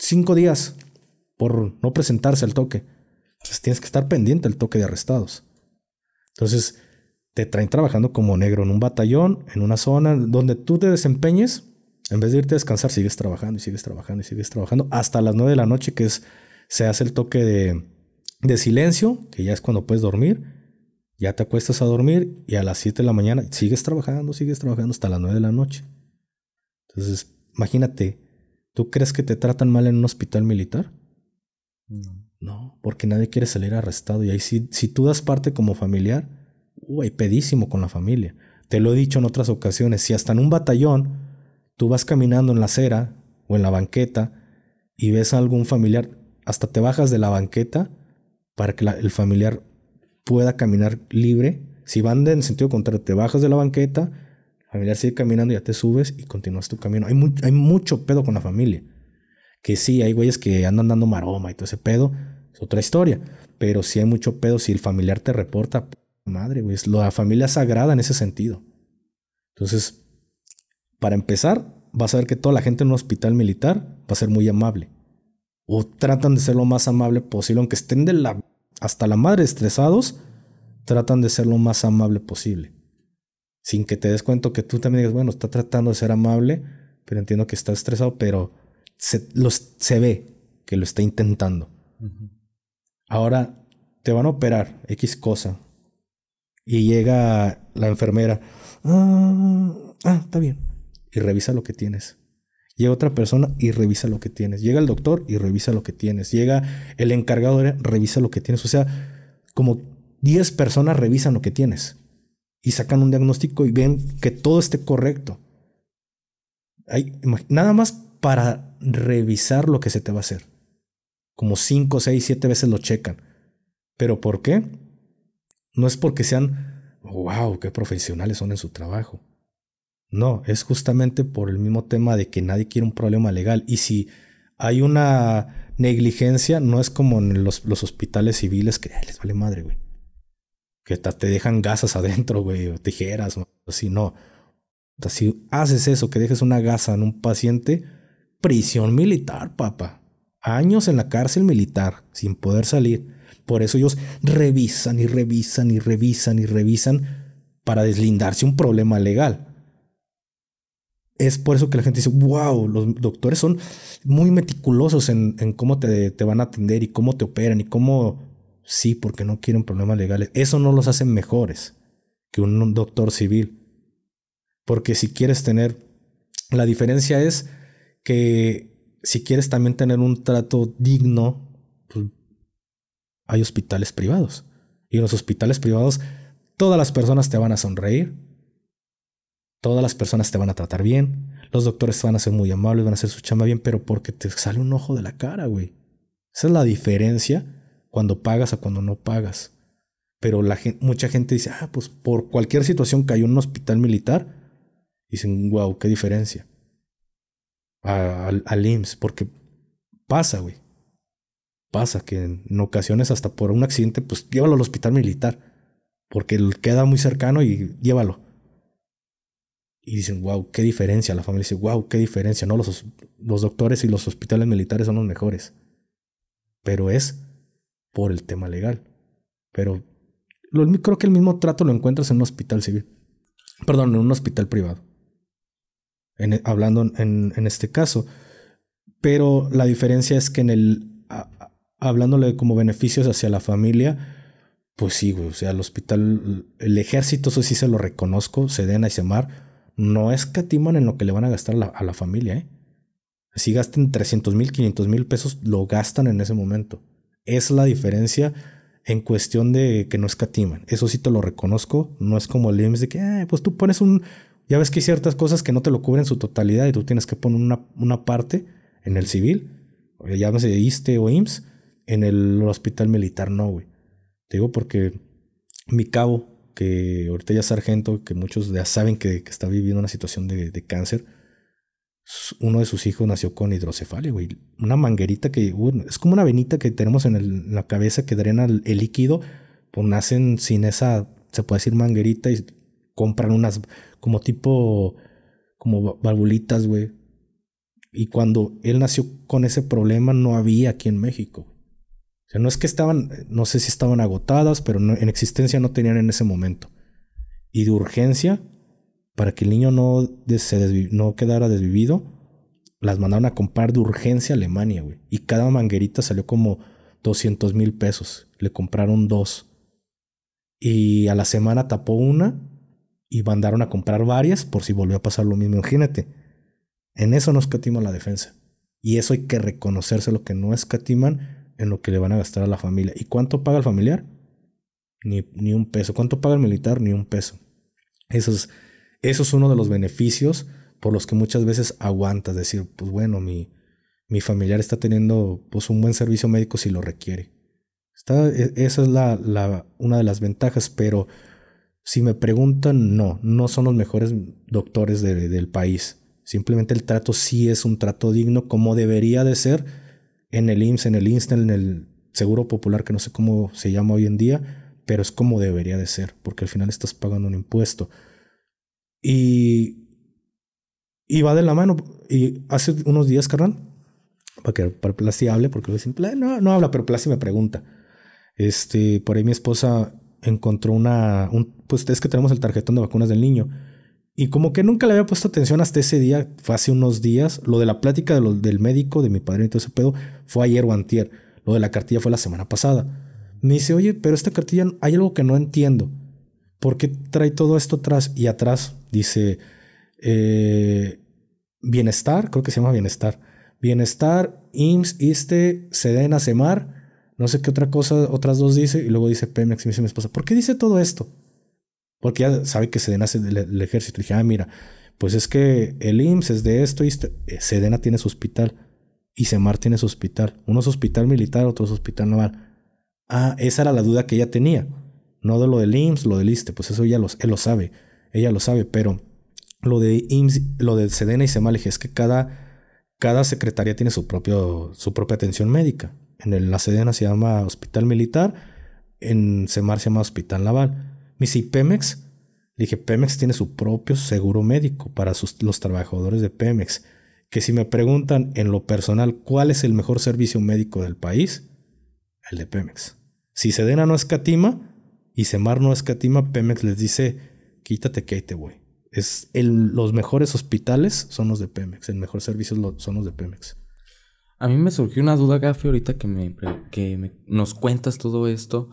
cinco días por no presentarse al toque. Entonces tienes que estar pendiente al toque de arrestados. Entonces te traen trabajando como negro en un batallón, en una zona donde tú te desempeñes. En vez de irte a descansar, sigues trabajando y sigues trabajando y sigues trabajando hasta las nueve de la noche, que es se hace el toque de, silencio, que ya es cuando puedes dormir. Ya te acuestas a dormir y a las 7 de la mañana sigues trabajando, sigues trabajando hasta las nueve de la noche. Entonces, imagínate, ¿Tú crees que te tratan mal en un hospital militar? No. porque nadie quiere salir arrestado. Y ahí si, si tú das parte como familiar, uy, pedísimo con la familia. Te lo he dicho en otras ocasiones, si hasta en un batallón tú vas caminando en la acera o en la banqueta y ves a algún familiar, hasta te bajas de la banqueta para que el familiar pueda caminar libre. Si van en sentido contrario, te bajas de la banqueta familiar sigue caminando, ya te subes y continúas tu camino. Hay, hay mucho pedo con la familia. Que sí, hay güeyes que andan dando maroma y todo ese pedo. Es otra historia. Pero sí hay mucho pedo, si el familiar te reporta, madre, güey. la familia sagrada en ese sentido. Entonces, para empezar, vas a ver que toda la gente en un hospital militar va a ser muy amable. O tratan de ser lo más amable posible, aunque estén de la, hasta la madre estresados, tratan de ser lo más amable posible sin que te des cuenta que tú también digas, bueno, está tratando de ser amable, pero entiendo que está estresado, pero se, los, se ve que lo está intentando. Ahora te van a operar X cosa y llega la enfermera, ah, ah, está bien, y revisa lo que tienes. Llega otra persona y revisa lo que tienes. Llega el doctor y revisa lo que tienes. Llega el encargado, y revisa lo que tienes. O sea, como 10 personas revisan lo que tienes y sacan un diagnóstico y ven que todo esté correcto. Hay, nada más para revisar lo que se te va a hacer. Como 5, 6, 7 veces lo checan. ¿Pero por qué? No es porque sean, wow, qué profesionales son en su trabajo. No, es justamente por el mismo tema de que nadie quiere un problema legal. Y si hay una negligencia, no es como en los, los hospitales civiles que les vale madre, güey que te dejan gasas adentro, güey, o tijeras, o así, no. si haces eso, que dejes una gasa en un paciente, prisión militar, papá. Años en la cárcel militar, sin poder salir. Por eso ellos revisan y revisan y revisan y revisan para deslindarse un problema legal. Es por eso que la gente dice, wow, los doctores son muy meticulosos en, cómo te van a atender y cómo te operan y cómo Sí, porque no quieren problemas legales. Eso no los hace mejores que un doctor civil. Porque si quieres tener, la diferencia es que si quieres también tener un trato digno, pues, hay hospitales privados. Y en los hospitales privados todas las personas te van a sonreír, todas las personas te van a tratar bien, los doctores van a ser muy amables, van a hacer su chamba bien, pero porque te sale un ojo de la cara, güey. Esa es la diferencia cuando pagas a cuando no pagas. Pero la gente, mucha gente dice, ah, pues por cualquier situación cayó en un hospital militar. Dicen, wow, qué diferencia. al, IMSS, porque pasa, güey. Pasa que en, ocasiones hasta por un accidente, pues llévalo al hospital militar. Porque queda muy cercano y llévalo. Y dicen, wow, qué diferencia. La familia dice, wow, qué diferencia. No, los, los doctores y los hospitales militares son los mejores. Pero es por el tema legal. Pero lo, creo que el mismo trato lo encuentras en un hospital civil. Perdón, en un hospital privado. E, hablando en, este caso. Pero la diferencia es que en el. hablándole como beneficios hacia la familia. Pues sí, güey. O sea, el hospital. El ejército, eso sí se lo reconozco. Sedena y Semar. No escatiman en lo que le van a gastar a la familia, ¿eh? Si gasten 300 mil, 500 mil pesos, lo gastan en ese momento es la diferencia en cuestión de que no escatiman. Eso sí te lo reconozco. No es como el IMSS de que, eh, pues tú pones un. Ya ves que hay ciertas cosas que no te lo cubren su totalidad y tú tienes que poner una, una parte en el civil, ya llámese ISTE o IMSS, en el hospital militar no, güey. Te digo porque mi cabo, que ahorita ya es sargento, que muchos ya saben que, está viviendo una situación de cáncer, uno de sus hijos nació con hidrocefalia, güey. Una manguerita que, es como una venita que tenemos en, la cabeza que drena el, líquido, pues nacen sin esa, se puede decir manguerita y compran unas como tipo, como valvulitas, güey. Y cuando él nació con ese problema no había aquí en México. O sea, no es que estaban, no sé si estaban agotadas, pero en existencia no tenían en ese momento. Y de urgencia para que el niño no, no quedara desvivido, las mandaron a comprar de urgencia a Alemania, güey. Y cada manguerita salió como 200 mil pesos. Le compraron dos. Y a la semana tapó una y mandaron a comprar varias por si volvió a pasar lo mismo. Imagínate. En eso no escatima la defensa. Y eso hay que reconocerse lo que no escatiman en lo que le van a gastar a la familia. ¿Y cuánto paga el familiar? Ni, ni un peso. ¿Cuánto paga el militar? Ni un peso. Eso es eso es uno de los beneficios por los que muchas veces aguantas, decir, pues bueno, mi, mi familiar está teniendo pues, un buen servicio médico si lo requiere. Está, e, esa es la, la, una de las ventajas, pero si me preguntan, no, no son los mejores doctores del país. Simplemente el trato sí es un trato digno como debería de ser en el IMSS, en el instel en el Seguro Popular, que no sé cómo se llama hoy en día, pero es como debería de ser, porque al final estás pagando un impuesto. Y, va de la mano. Y hace unos días, carnal, para que para hable, porque no, no habla, pero Plasti me pregunta. Este, por ahí mi esposa encontró una, un, pues es que tenemos el tarjetón de vacunas del niño. Y como que nunca le había puesto atención hasta ese día, fue hace unos días. Lo de la plática del médico, de mi padre y todo ese pedo, fue ayer o antier. Lo de la cartilla fue la semana pasada. Me dice, oye, pero esta cartilla hay algo que no entiendo. ¿Por qué trae todo esto atrás y atrás? Dice, eh, bienestar, creo que se llama bienestar. Bienestar, IMSS, ISTE, SEDENA, SEMAR, no sé qué otra cosa, otras dos dice, y luego dice Pemex, y dice mi esposa, ¿por qué dice todo esto? Porque ya sabe que SEDENA es del, ejército. Y dije, ah, mira, pues es que el IMSS es de esto, ISTE, eh, SEDENA tiene su hospital, y SEMAR tiene su hospital. Uno es hospital militar, otro es hospital naval. Ah, esa era la duda que ella tenía. No de lo del IMSS, lo del ISTE, pues eso ya lo sabe ella lo sabe, pero lo de, lo de Sedena y dije es que cada, cada secretaría tiene su, propio, su propia atención médica. En la Sedena se llama Hospital Militar, en Semar se llama Hospital Naval. Me dice, Pemex? dije, Pemex tiene su propio seguro médico para los trabajadores de Pemex. Que si me preguntan en lo personal cuál es el mejor servicio médico del país, el de Pemex. Si Sedena no escatima y Semar no escatima, Pemex les dice quítate te güey. Es el, los mejores hospitales son los de Pemex, el mejor servicio son los de Pemex. A mí me surgió una duda, Gafi, ahorita que, me, que nos cuentas todo esto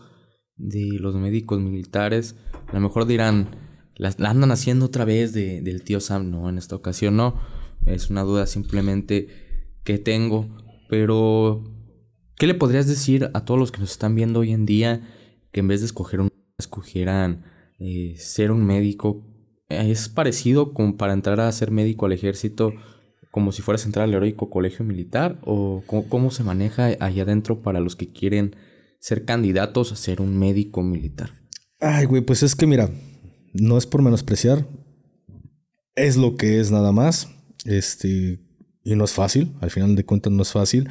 de los médicos militares. A lo mejor dirán, la, andan haciendo otra vez del tío Sam. No, en esta ocasión no. Es una duda simplemente que tengo. Pero, ¿qué le podrías decir a todos los que nos están viendo hoy en día que en vez de escoger un, escogieran eh, ser un médico. Eh, es parecido con para entrar a ser médico al ejército, como si fueras a entrar al heroico colegio militar, o cómo, se maneja ahí adentro para los que quieren ser candidatos a ser un médico militar. Ay, güey, pues es que mira, no es por menospreciar, es lo que es nada más. Este, y no es fácil, al final de cuentas no es fácil,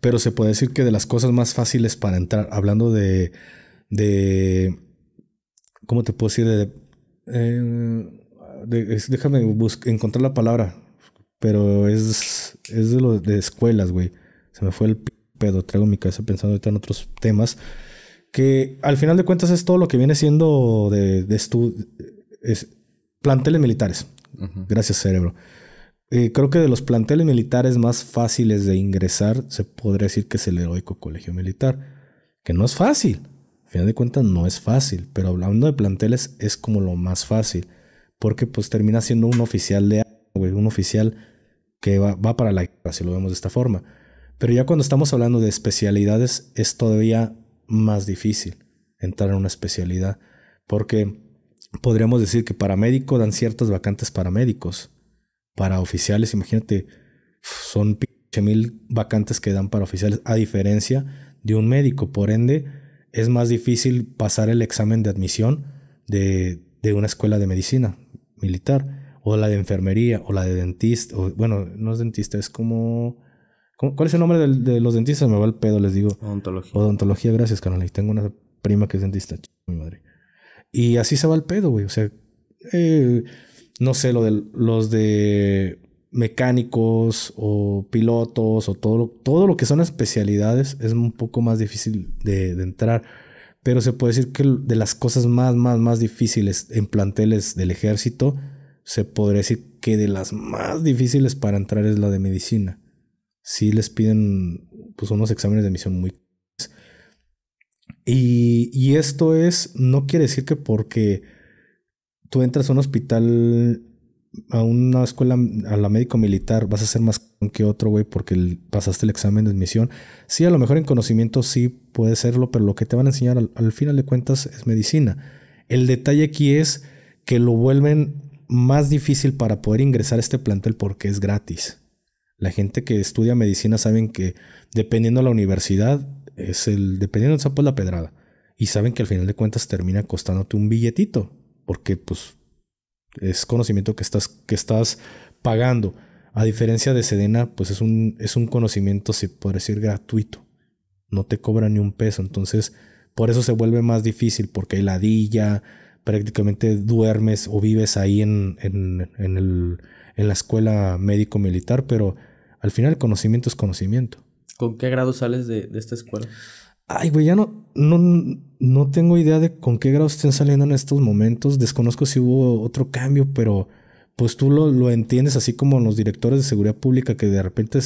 pero se puede decir que de las cosas más fáciles para entrar, hablando de, de ¿cómo te puedo decir? déjame encontrar la palabra, pero es, es de lo escuelas, güey. Se me fue el pedo, traigo mi cabeza pensando en otros temas, que al final de cuentas es todo lo que viene siendo de, de es planteles militares. Gracias, cerebro. Eh, creo que de los planteles militares más fáciles de ingresar, se podría decir que es el heroico colegio militar, que no es fácil. Al final de cuentas no es fácil, pero hablando de planteles es como lo más fácil, porque pues termina siendo un oficial de güey, un oficial que va, para la guerra, si lo vemos de esta forma. Pero ya cuando estamos hablando de especialidades es todavía más difícil entrar en una especialidad, porque podríamos decir que para médico dan ciertas vacantes para médicos, para oficiales, imagínate, son pinche mil vacantes que dan para oficiales, a diferencia de un médico, por ende es más difícil pasar el examen de admisión de, una escuela de medicina militar o la de enfermería o la de dentista. O, bueno, no es dentista, es como... ¿Cuál es el nombre de, los dentistas? Me va el pedo, les digo. Odontología. Odontología, gracias, carnal. tengo una prima que es dentista, mi madre. Y así se va el pedo, güey. O sea, eh, no sé, lo de los de mecánicos o pilotos o todo lo, todo lo que son especialidades es un poco más difícil de, entrar. Pero se puede decir que de las cosas más, más, más difíciles en planteles del ejército, se podría decir que de las más difíciles para entrar es la de medicina. Si les piden pues, unos exámenes de misión muy... Y, y esto es, no quiere decir que porque tú entras a un hospital a una escuela, a la médico militar, vas a ser más que otro, güey, porque pasaste el examen de admisión. Sí, a lo mejor en conocimiento sí puede serlo, pero lo que te van a enseñar al, final de cuentas es medicina. El detalle aquí es que lo vuelven más difícil para poder ingresar a este plantel porque es gratis. La gente que estudia medicina saben que dependiendo de la universidad, es el, dependiendo del sapo la pedrada. Y saben que al final de cuentas termina costándote un billetito. Porque pues es conocimiento que estás, que estás pagando. A diferencia de Sedena, pues es un, es un conocimiento, se puede decir, gratuito. No te cobra ni un peso. Entonces, por eso se vuelve más difícil, porque hay ladilla, prácticamente duermes o vives ahí en, en, la escuela médico-militar, pero al final el conocimiento es conocimiento. ¿Con qué grado sales de, de esta escuela? Ay, güey, ya no, no, tengo idea de con qué grado estén saliendo en estos momentos. Desconozco si hubo otro cambio, pero pues tú lo, entiendes así como los directores de seguridad pública que de repente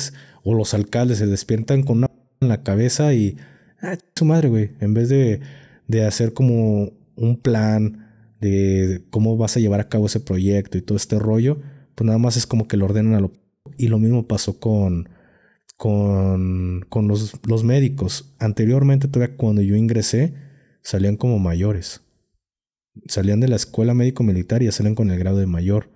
o los alcaldes se despiertan con una en la cabeza y ah, su madre, güey, en vez de, de hacer como un plan de cómo vas a llevar a cabo ese proyecto y todo este rollo, pues nada más es como que lo ordenan a lo... Y lo mismo pasó con, con, los, médicos. Anteriormente, todavía cuando yo ingresé, salían como mayores. Salían de la escuela médico-militar y salen con el grado de mayor.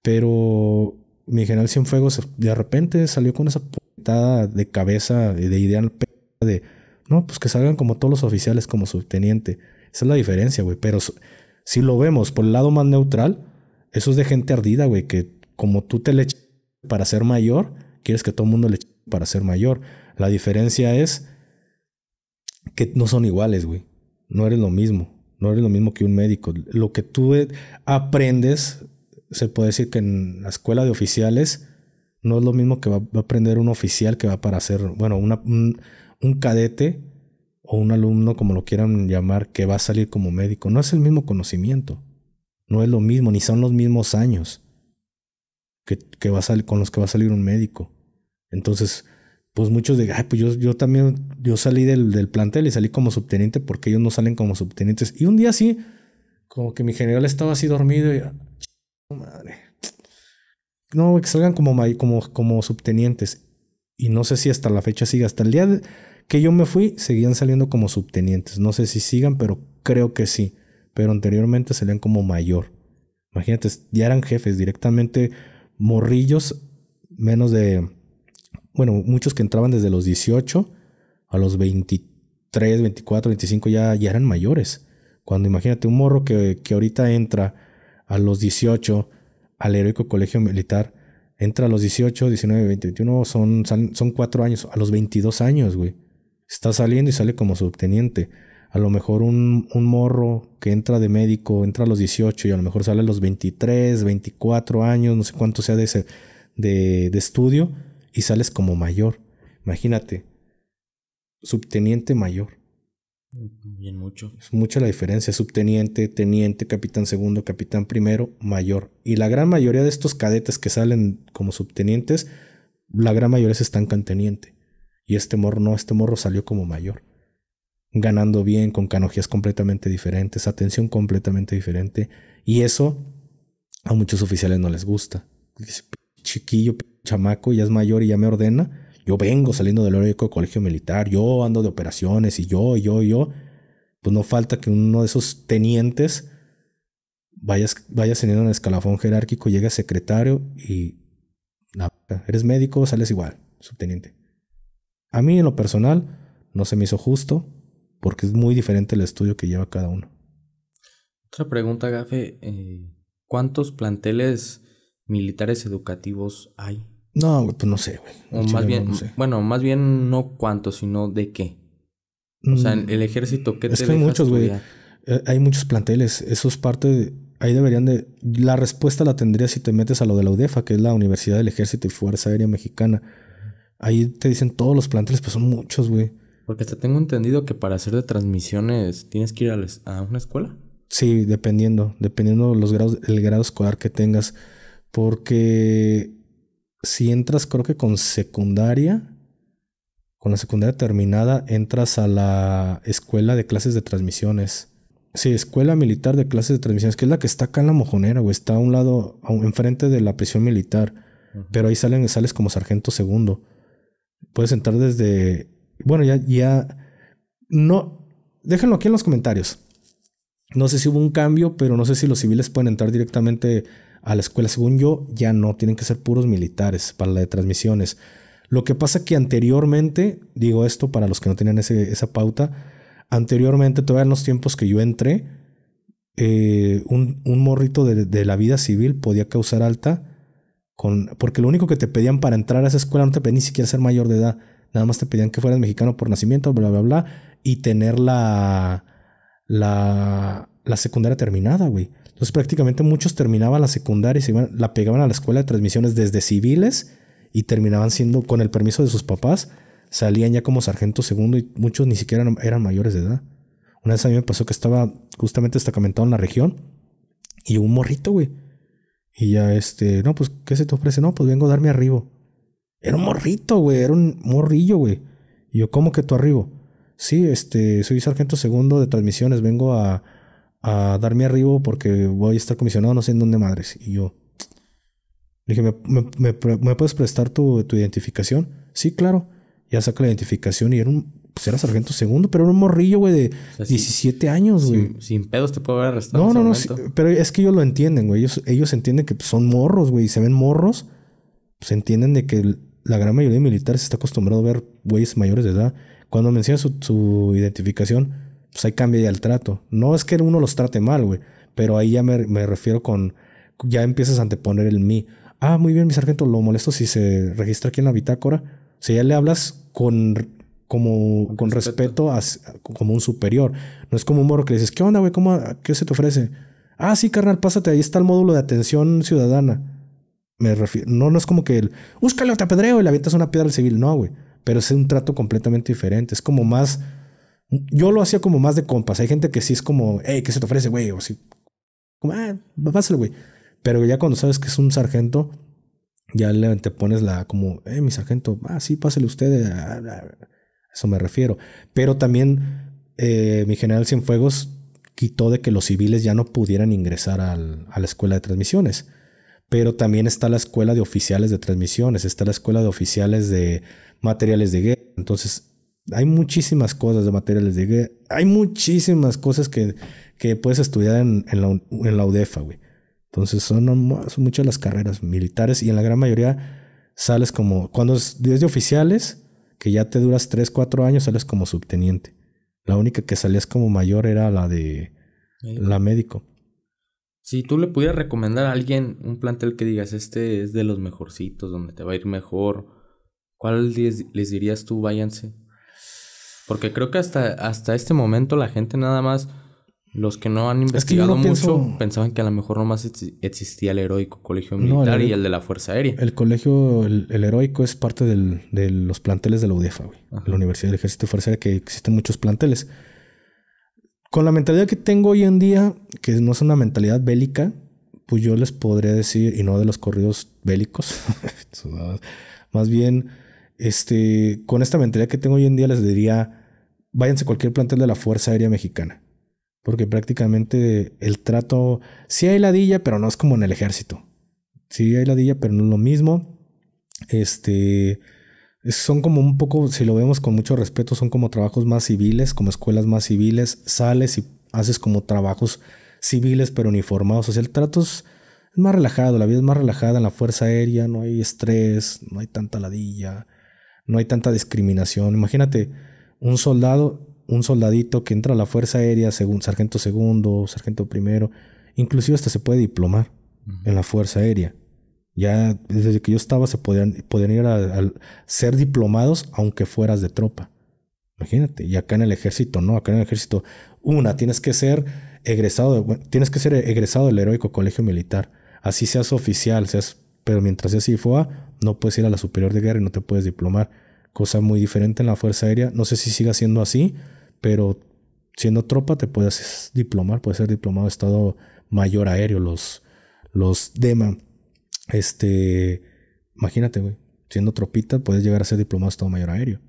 Pero mi general Cienfuegos de repente salió con esa putada de cabeza, de ideal de no, pues que salgan como todos los oficiales, como subteniente. Esa es la diferencia, güey. Pero si lo vemos por el lado más neutral, eso es de gente ardida, güey, que como tú te le para ser mayor, quieres que todo el mundo le para ser mayor. La diferencia es que no son iguales, güey. No eres lo mismo. No eres lo mismo que un médico. Lo que tú e, aprendes, se puede decir que en la escuela de oficiales, no es lo mismo que va, a aprender un oficial que va para ser, bueno, un, cadete o un alumno, como lo quieran llamar, que va a salir como médico. No es el mismo conocimiento. No es lo mismo, ni son los mismos años que va a salir, con los que va a salir un médico. Entonces, pues muchos de, ay, pues yo, también, yo salí del, plantel y salí como subteniente porque ellos no salen como subtenientes. Y un día sí, como que mi general estaba así dormido y, ah, madre, no, que salgan como, como, como subtenientes. Y no sé si hasta la fecha sigue, hasta el día que yo me fui, seguían saliendo como subtenientes. No sé si sigan, pero creo que sí. Pero anteriormente salían como mayor. Imagínate, ya eran jefes directamente, morrillos, menos de bueno, muchos que entraban desde los 18 a los 23, 24, 25 ya, ya eran mayores. Cuando imagínate un morro que, que ahorita entra a los 18 al heroico colegio militar, entra a los 18, 19, 20, 21, son, son 4 años, a los 22 años, güey. Está saliendo y sale como subteniente. A lo mejor un, morro que entra de médico, entra a los 18 y a lo mejor sale a los 23, 24 años, no sé cuánto sea de, de, de estudio y sales como mayor. Imagínate, subteniente mayor. Bien mucho. Es mucha la diferencia, subteniente, teniente, capitán segundo, capitán primero, mayor. Y la gran mayoría de estos cadetes que salen como subtenientes, la gran mayoría se estancan teniente. Y este morro no, este morro salió como mayor. Ganando bien, con canogías completamente diferentes, atención completamente diferente. Y eso a muchos oficiales no les gusta chiquillo, chamaco, ya es mayor y ya me ordena. Yo vengo saliendo del colegio militar, yo ando de operaciones y yo, yo, yo. Pues no falta que uno de esos tenientes vaya vayas teniendo un escalafón jerárquico, llega secretario y eres médico, sales igual, subteniente. A mí en lo personal no se me hizo justo porque es muy diferente el estudio que lleva cada uno. Otra pregunta, Gafe. Eh, ¿Cuántos planteles militares educativos hay? No, pues no sé, güey. O más bien, bueno, más bien no cuántos, sino de qué. O sea, mm, el ejército, ¿qué te que hay muchos, güey. Eh, hay muchos planteles. Eso es parte Ahí deberían de... La respuesta la tendrías si te metes a lo de la UDEFA, que es la Universidad del Ejército y Fuerza Aérea Mexicana. Ahí te dicen todos los planteles, pues son muchos, güey. Porque hasta tengo entendido que para hacer de transmisiones tienes que ir a, una escuela. Sí, dependiendo. Dependiendo los grados, el grado escolar que tengas. Porque si entras, creo que con secundaria, con la secundaria terminada, entras a la escuela de clases de transmisiones. Sí, escuela militar de clases de transmisiones, que es la que está acá en la mojonera, o Está a un lado, enfrente de la prisión militar. Pero ahí salen, sales como sargento segundo. Puedes entrar desde. Bueno, ya, ya. No. Déjenlo aquí en los comentarios. No sé si hubo un cambio, pero no sé si los civiles pueden entrar directamente a la escuela, según yo, ya no, tienen que ser puros militares para la de transmisiones. Lo que pasa que anteriormente, digo esto para los que no tenían esa pauta, anteriormente, todavía en los tiempos que yo entré, eh, un, morrito de, de, la vida civil podía causar alta, con, porque lo único que te pedían para entrar a esa escuela no te pedían ni siquiera ser mayor de edad, nada más te pedían que fueras mexicano por nacimiento, bla, bla, bla, y tener la, la, la secundaria terminada, güey. Entonces prácticamente muchos terminaban la secundaria y se la pegaban a la escuela de transmisiones desde civiles y terminaban siendo, con el permiso de sus papás, salían ya como sargento segundo y muchos ni siquiera eran, mayores de edad. Una vez a mí me pasó que estaba justamente estacamentado en la región y un morrito, güey. Y ya este, no, pues, ¿qué se te ofrece? No, pues vengo a darme arribo. Era un morrito, güey, era un morrillo, güey. Y yo, ¿cómo que tú arribo? Sí, este, soy sargento segundo de transmisiones, vengo a a darme arribo porque voy a estar comisionado no sé en dónde madres. Y yo dije, ¿me, me, puedes prestar tu, identificación? Sí, claro. Ya saca la identificación y era un... Pues era sargento segundo, pero era un morrillo, güey, de 17 años, güey. Sin, pedos te puedo haber arrestado. No, no, no. pero es que ellos lo entienden, güey. Ellos, entienden que pues, son morros, güey. Y se ven morros. Se pues, entienden de que la gran mayoría de militares está acostumbrado a ver güeyes mayores de edad. Cuando menciona su, su identificación, pues ahí cambia ya el trato. No es que uno los trate mal, güey, pero ahí ya me, refiero con, ya empiezas a anteponer el mí. Ah, muy bien, mi sargento, lo molesto si se registra aquí en la bitácora. Si ya le hablas con como con respeto, a, como un superior. No es como un moro que le dices, ¿qué onda, güey? ¿Cómo, ¿Qué se te ofrece? Ah, sí, carnal, pásate, ahí está el módulo de atención ciudadana. Me refiero, no, no es como que el, úscalo te apedreo y le avientas una piedra al civil. No, güey. Pero es un trato completamente diferente. Es como más yo lo hacía como más de compas. Hay gente que sí es como, hey, ¿qué se te ofrece, güey? O sí, como, ah, pásale, güey. Pero ya cuando sabes que es un sargento, ya le, te pones la como, eh, mi sargento, ah, sí, pásale usted. Eh, ah, ah, eso me refiero. Pero también eh, mi general Cienfuegos quitó de que los civiles ya no pudieran ingresar al, a la escuela de transmisiones. Pero también está la escuela de oficiales de transmisiones, está la escuela de oficiales de materiales de guerra. Entonces, hay muchísimas cosas de materiales de Hay muchísimas cosas que, que puedes estudiar en, la, UDEFA, güey. Entonces son, son, muchas las carreras militares y en la gran mayoría sales como, cuando es de oficiales, que ya te duras 3, 4 años, sales como subteniente. La única que salías como mayor era la de la médico. Si tú le pudieras recomendar a alguien un plantel que digas, este es de los mejorcitos, donde te va a ir mejor, ¿cuál les dirías tú, váyanse? Porque creo que hasta, hasta este momento la gente nada más, los que no han investigado mucho, pensaban que a lo mejor no más existía el heroico colegio militar y el de la Fuerza Aérea. El colegio, el, heroico es parte de los planteles de la UDEFA, La Universidad del Ejército y Fuerza Aérea, que existen muchos planteles. Con la mentalidad que tengo hoy en día, que no es una mentalidad bélica, pues yo les podría decir, y no de los corridos bélicos, más bien, este, con esta mentalidad que tengo hoy en día les diría, váyanse a cualquier plantel de la Fuerza Aérea Mexicana. Porque prácticamente el trato, sí hay ladilla, pero no es como en el ejército. Sí hay ladilla, pero no es lo mismo. Este, son como un poco, si lo vemos con mucho respeto, son como trabajos más civiles, como escuelas más civiles. Sales y haces como trabajos civiles, pero uniformados. O sea, el trato es, más relajado, la vida es más relajada en la Fuerza Aérea, no hay estrés, no hay tanta ladilla, no hay tanta discriminación. Imagínate un soldado, un soldadito que entra a la Fuerza Aérea, según sargento segundo, sargento primero, inclusive hasta se puede diplomar en la Fuerza Aérea. Ya desde que yo estaba se podían, ir a, ser diplomados aunque fueras de tropa. Imagínate, y acá en el ejército, no, acá en el ejército, una, tienes que ser egresado, tienes que ser egresado del heroico colegio militar. Así seas oficial, seas, pero mientras seas IFOA, no puedes ir a la superior de guerra y no te puedes diplomar cosa muy diferente en la Fuerza Aérea. No sé si siga siendo así, pero siendo tropa te puedes diplomar, puedes ser diplomado de Estado Mayor Aéreo, los, los DEMA. Este, imagínate, güey, siendo tropita puedes llegar a ser diplomado de Estado Mayor Aéreo.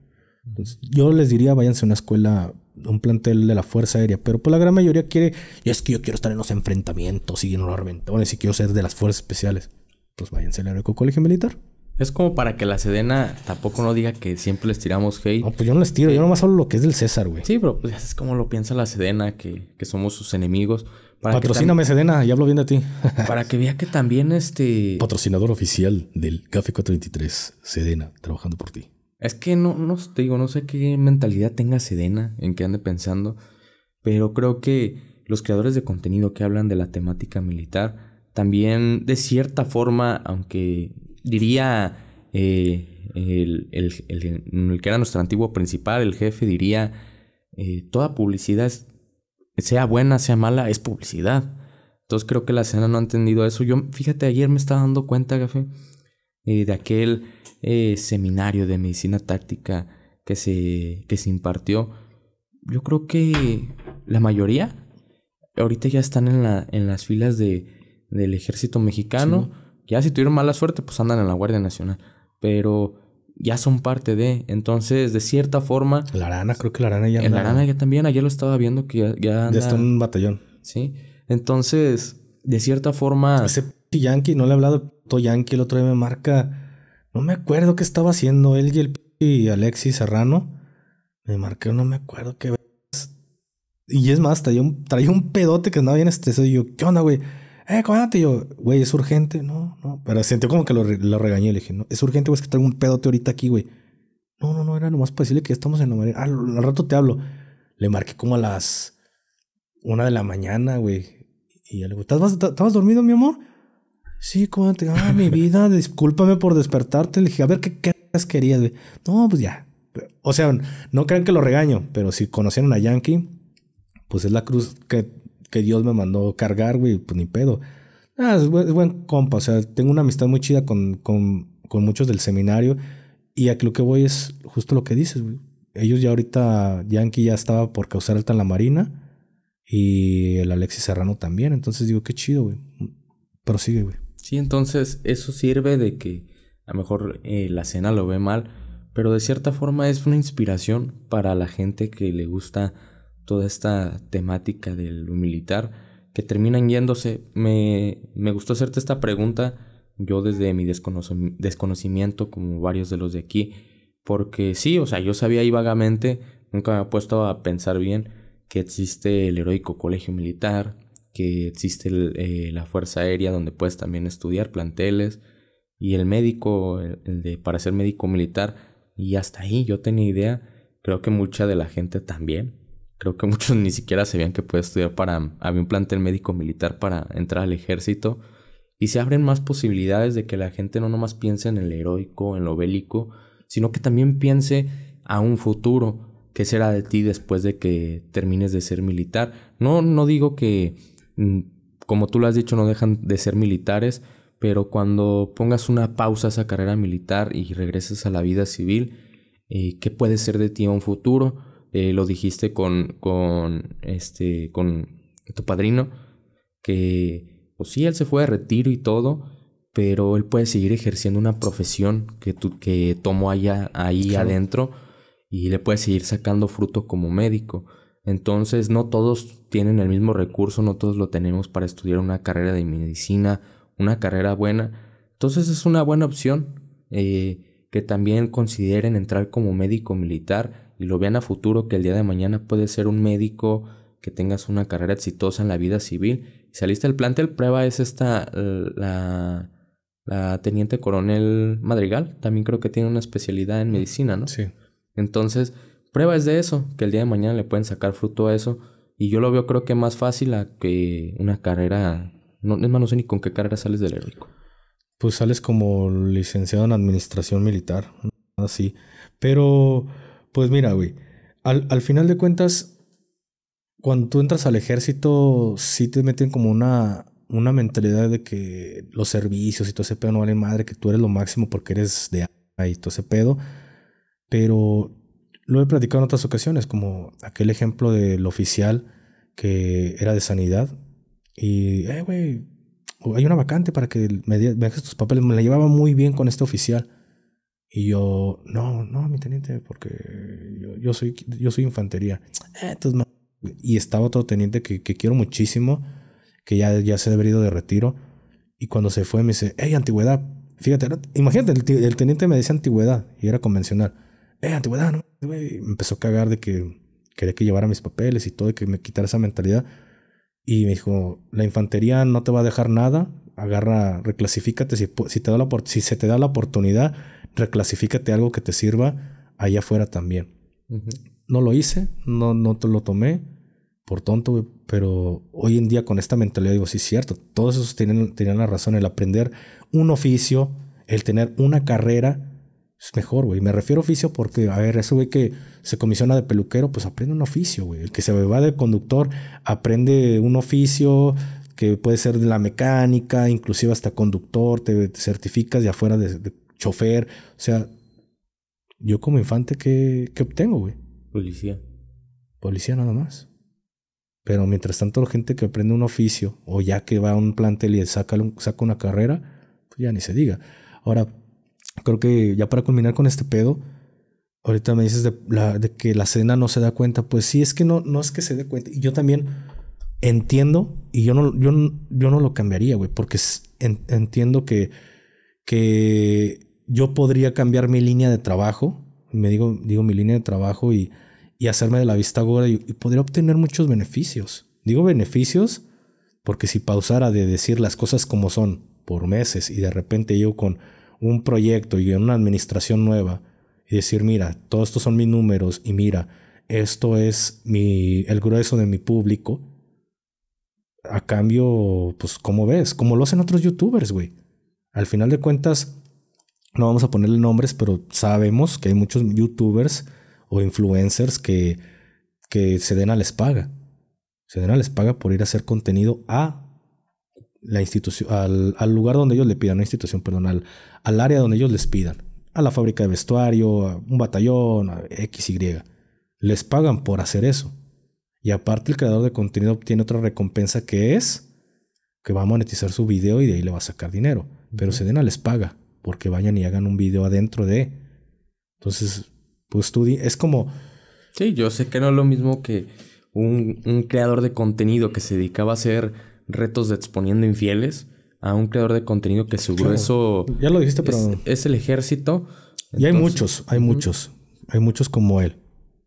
yo les diría, váyanse a una escuela, un plantel de la Fuerza Aérea, pero por pues, la gran mayoría quiere, y es que yo quiero estar en los enfrentamientos y en los reventones y quiero ser de las fuerzas especiales. Pues váyanse al Aeroco Colegio Militar. Es como para que la Sedena tampoco no diga que siempre les tiramos hate. No, pues yo no les tiro, yo eh, nomás hablo lo que es del César, güey. Sí, pero pues es como lo piensa la Sedena, que, somos sus enemigos. Para Patrocíname, Sedena, y hablo bien de ti. para que vea que también este. Patrocinador oficial del Café 33, Sedena, trabajando por ti. Es que no, no te digo, no sé qué mentalidad tenga Sedena, en qué ande pensando, pero creo que los creadores de contenido que hablan de la temática militar también, de cierta forma, aunque diría eh, el, que era nuestro antiguo principal, el jefe, diría, eh, toda publicidad, sea buena, sea mala, es publicidad. Entonces creo que la escena no ha entendido eso. Yo, fíjate, ayer me estaba dando cuenta, jefe eh, de aquel seminario de medicina táctica que se, que se impartió. Yo creo que la mayoría ahorita ya están en, la, en las filas de, del ejército mexicano. Ya si tuvieron mala suerte, pues andan en la Guardia Nacional. Pero ya son parte de. Entonces, de cierta forma. La Arana, creo que la Arana ya. En la Arana ya también, ayer lo estaba viendo que ya. Ya, está en un batallón. Sí. Entonces, de cierta forma. Ese p Yankee, no le he hablado de Yankee, el otro día me marca. No me acuerdo qué estaba haciendo él y el p Alexis Serrano. Me marqué, no me acuerdo qué. Y es más, traía un, traía un pedote que andaba bien estresado. Y yo, ¿qué onda, güey? eh, comandante. yo, güey, es urgente. No, no. Pero sentí como que lo, lo regañé. Le dije, no, es urgente, güey, es que traigo un pedote ahorita aquí, güey. No, no, no, era nomás para decirle que ya estamos en la mañana. Ah, al rato te hablo. Le marqué como a las una de la mañana, güey. Y yo le digo, ¿estabas dormido, mi amor? Sí, comandante. Ah, mi vida, discúlpame por despertarte. Le dije, a ver, ¿qué, qué querías, güey? No, pues ya. O sea, no crean que lo regaño, pero si conocieron a Yankee, pues es la cruz que que Dios me mandó cargar, güey, pues ni pedo. Ah, es buen, compa, o sea, tengo una amistad muy chida con, con muchos del seminario y a lo que voy es justo lo que dices, güey. Ellos ya ahorita, Yankee ya estaba por causar alta en la Marina y el Alexis Serrano también, entonces digo, qué chido, güey. Prosigue, güey. Sí, entonces eso sirve de que a lo mejor eh, la cena lo ve mal, pero de cierta forma es una inspiración para la gente que le gusta toda esta temática del militar, que terminan yéndose. Me, gustó hacerte esta pregunta, yo desde mi desconocimiento, como varios de los de aquí, porque sí, o sea, yo sabía ahí vagamente, nunca me he puesto a pensar bien que existe el heroico colegio militar, que existe eh, la Fuerza Aérea donde puedes también estudiar planteles, y el médico, el de, para ser médico militar, y hasta ahí yo tenía idea, creo que mucha de la gente también, Creo que muchos ni siquiera sabían que podía estudiar para... Había un plantel médico militar para entrar al ejército. Y se abren más posibilidades de que la gente no nomás piense en el heroico, en lo bélico, sino que también piense a un futuro. ¿Qué será de ti después de que termines de ser militar? No, no digo que, mm, como tú lo has dicho, no dejan de ser militares, pero cuando pongas una pausa a esa carrera militar y regreses a la vida civil, eh, ¿qué puede ser de ti a un futuro? Eh, lo dijiste con, con, este, con tu padrino, que o pues sí, él se fue a retiro y todo, pero él puede seguir ejerciendo una profesión que, que tomó allá, ahí adentro y le puede seguir sacando fruto como médico. Entonces, no todos tienen el mismo recurso, no todos lo tenemos para estudiar una carrera de medicina, una carrera buena. Entonces, es una buena opción eh, que también consideren entrar como médico militar y lo vean a futuro que el día de mañana Puede ser un médico, que tengas una carrera exitosa en la vida civil. Y saliste el plantel, prueba es esta, la, teniente coronel Madrigal, también creo que tiene una especialidad en medicina, ¿no? Sí. Entonces, prueba es de eso, que el día de mañana le pueden sacar fruto a eso. Y yo lo veo creo que más fácil a que una carrera... No, es más, no sé ni con qué carrera sales del médico Pues sales como licenciado en administración militar, así. Pero pues mira, güey, al, final de cuentas, cuando tú entras al ejército, sí te meten como una, una mentalidad de que los servicios y todo ese pedo no valen madre, que tú eres lo máximo porque eres de y todo ese pedo. Pero lo he platicado en otras ocasiones, como aquel ejemplo del oficial que era de sanidad y, eh, güey, hay una vacante para que me, me dejes tus papeles. Me la llevaba muy bien con este oficial. Y yo, no, no, mi teniente, porque yo, soy, yo soy infantería. Eh, y estaba otro teniente que, quiero muchísimo, que ya, ya se ha ido de retiro. Y cuando se fue me dice, hey, antigüedad. Fíjate, imagínate, el, teniente me dice antigüedad y era convencional. Hey, antigüedad, no. Me empezó a cagar de que quería que llevara mis papeles y todo, de que me quitara esa mentalidad. Y me dijo, la infantería no te va a dejar nada, agarra, reclasifícate si, te da la, si se te da la oportunidad reclasifícate algo que te sirva allá afuera también. No lo hice, no, no te lo tomé por tonto, pero hoy en día con esta mentalidad digo, sí, es cierto, todos esos tenían, la razón, el aprender un oficio, el tener una carrera, es mejor, güey. Me refiero a oficio porque, a ver, ese güey que se comisiona de peluquero, pues aprende un oficio, güey. El que se va de conductor, aprende un oficio que puede ser de la mecánica, inclusive hasta conductor, te, certificas de afuera de, chofer. O sea, yo como infante, ¿qué, qué obtengo, güey? Policía. Policía nada más. Pero mientras tanto, la gente que aprende un oficio o ya que va a un plantel y saca, saca una carrera, pues ya ni se diga. Ahora, creo que ya para culminar con este pedo, ahorita me dices de, que la cena no se da cuenta. Pues sí, es que no, no es que se dé cuenta. Y yo también entiendo y yo no, yo no lo cambiaría, güey, porque entiendo que, que yo podría cambiar mi línea de trabajo, me digo, digo mi línea de trabajo y, y hacerme de la vista gorda y, podría obtener muchos beneficios. Digo beneficios porque si pausara de decir las cosas como son por meses y de repente yo con un proyecto y una administración nueva y decir, mira, todos estos son mis números y mira, esto es mi, el grueso de mi público, a cambio, pues como ves, como lo hacen otros youtubers, güey. Al final de cuentas, no vamos a ponerle nombres, pero sabemos que hay muchos youtubers o influencers que, que a les paga. a les paga por ir a hacer contenido a la institución, al, lugar donde ellos le pidan, no institución, perdón, al, área donde ellos les pidan, a la fábrica de vestuario, a un batallón, a XY. Les pagan por hacer eso. Y aparte el creador de contenido obtiene otra recompensa que es que va a monetizar su video y de ahí le va a sacar dinero. Pero se den a les paga porque vayan y hagan un video adentro de. Entonces, pues tú es como. Sí, yo sé que no es lo mismo que un, creador de contenido que se dedicaba a hacer retos de exponiendo infieles a un creador de contenido que su grueso. Ya lo dijiste, pero. Es, el ejército. y hay muchos, hay muchos. Hay muchos como él.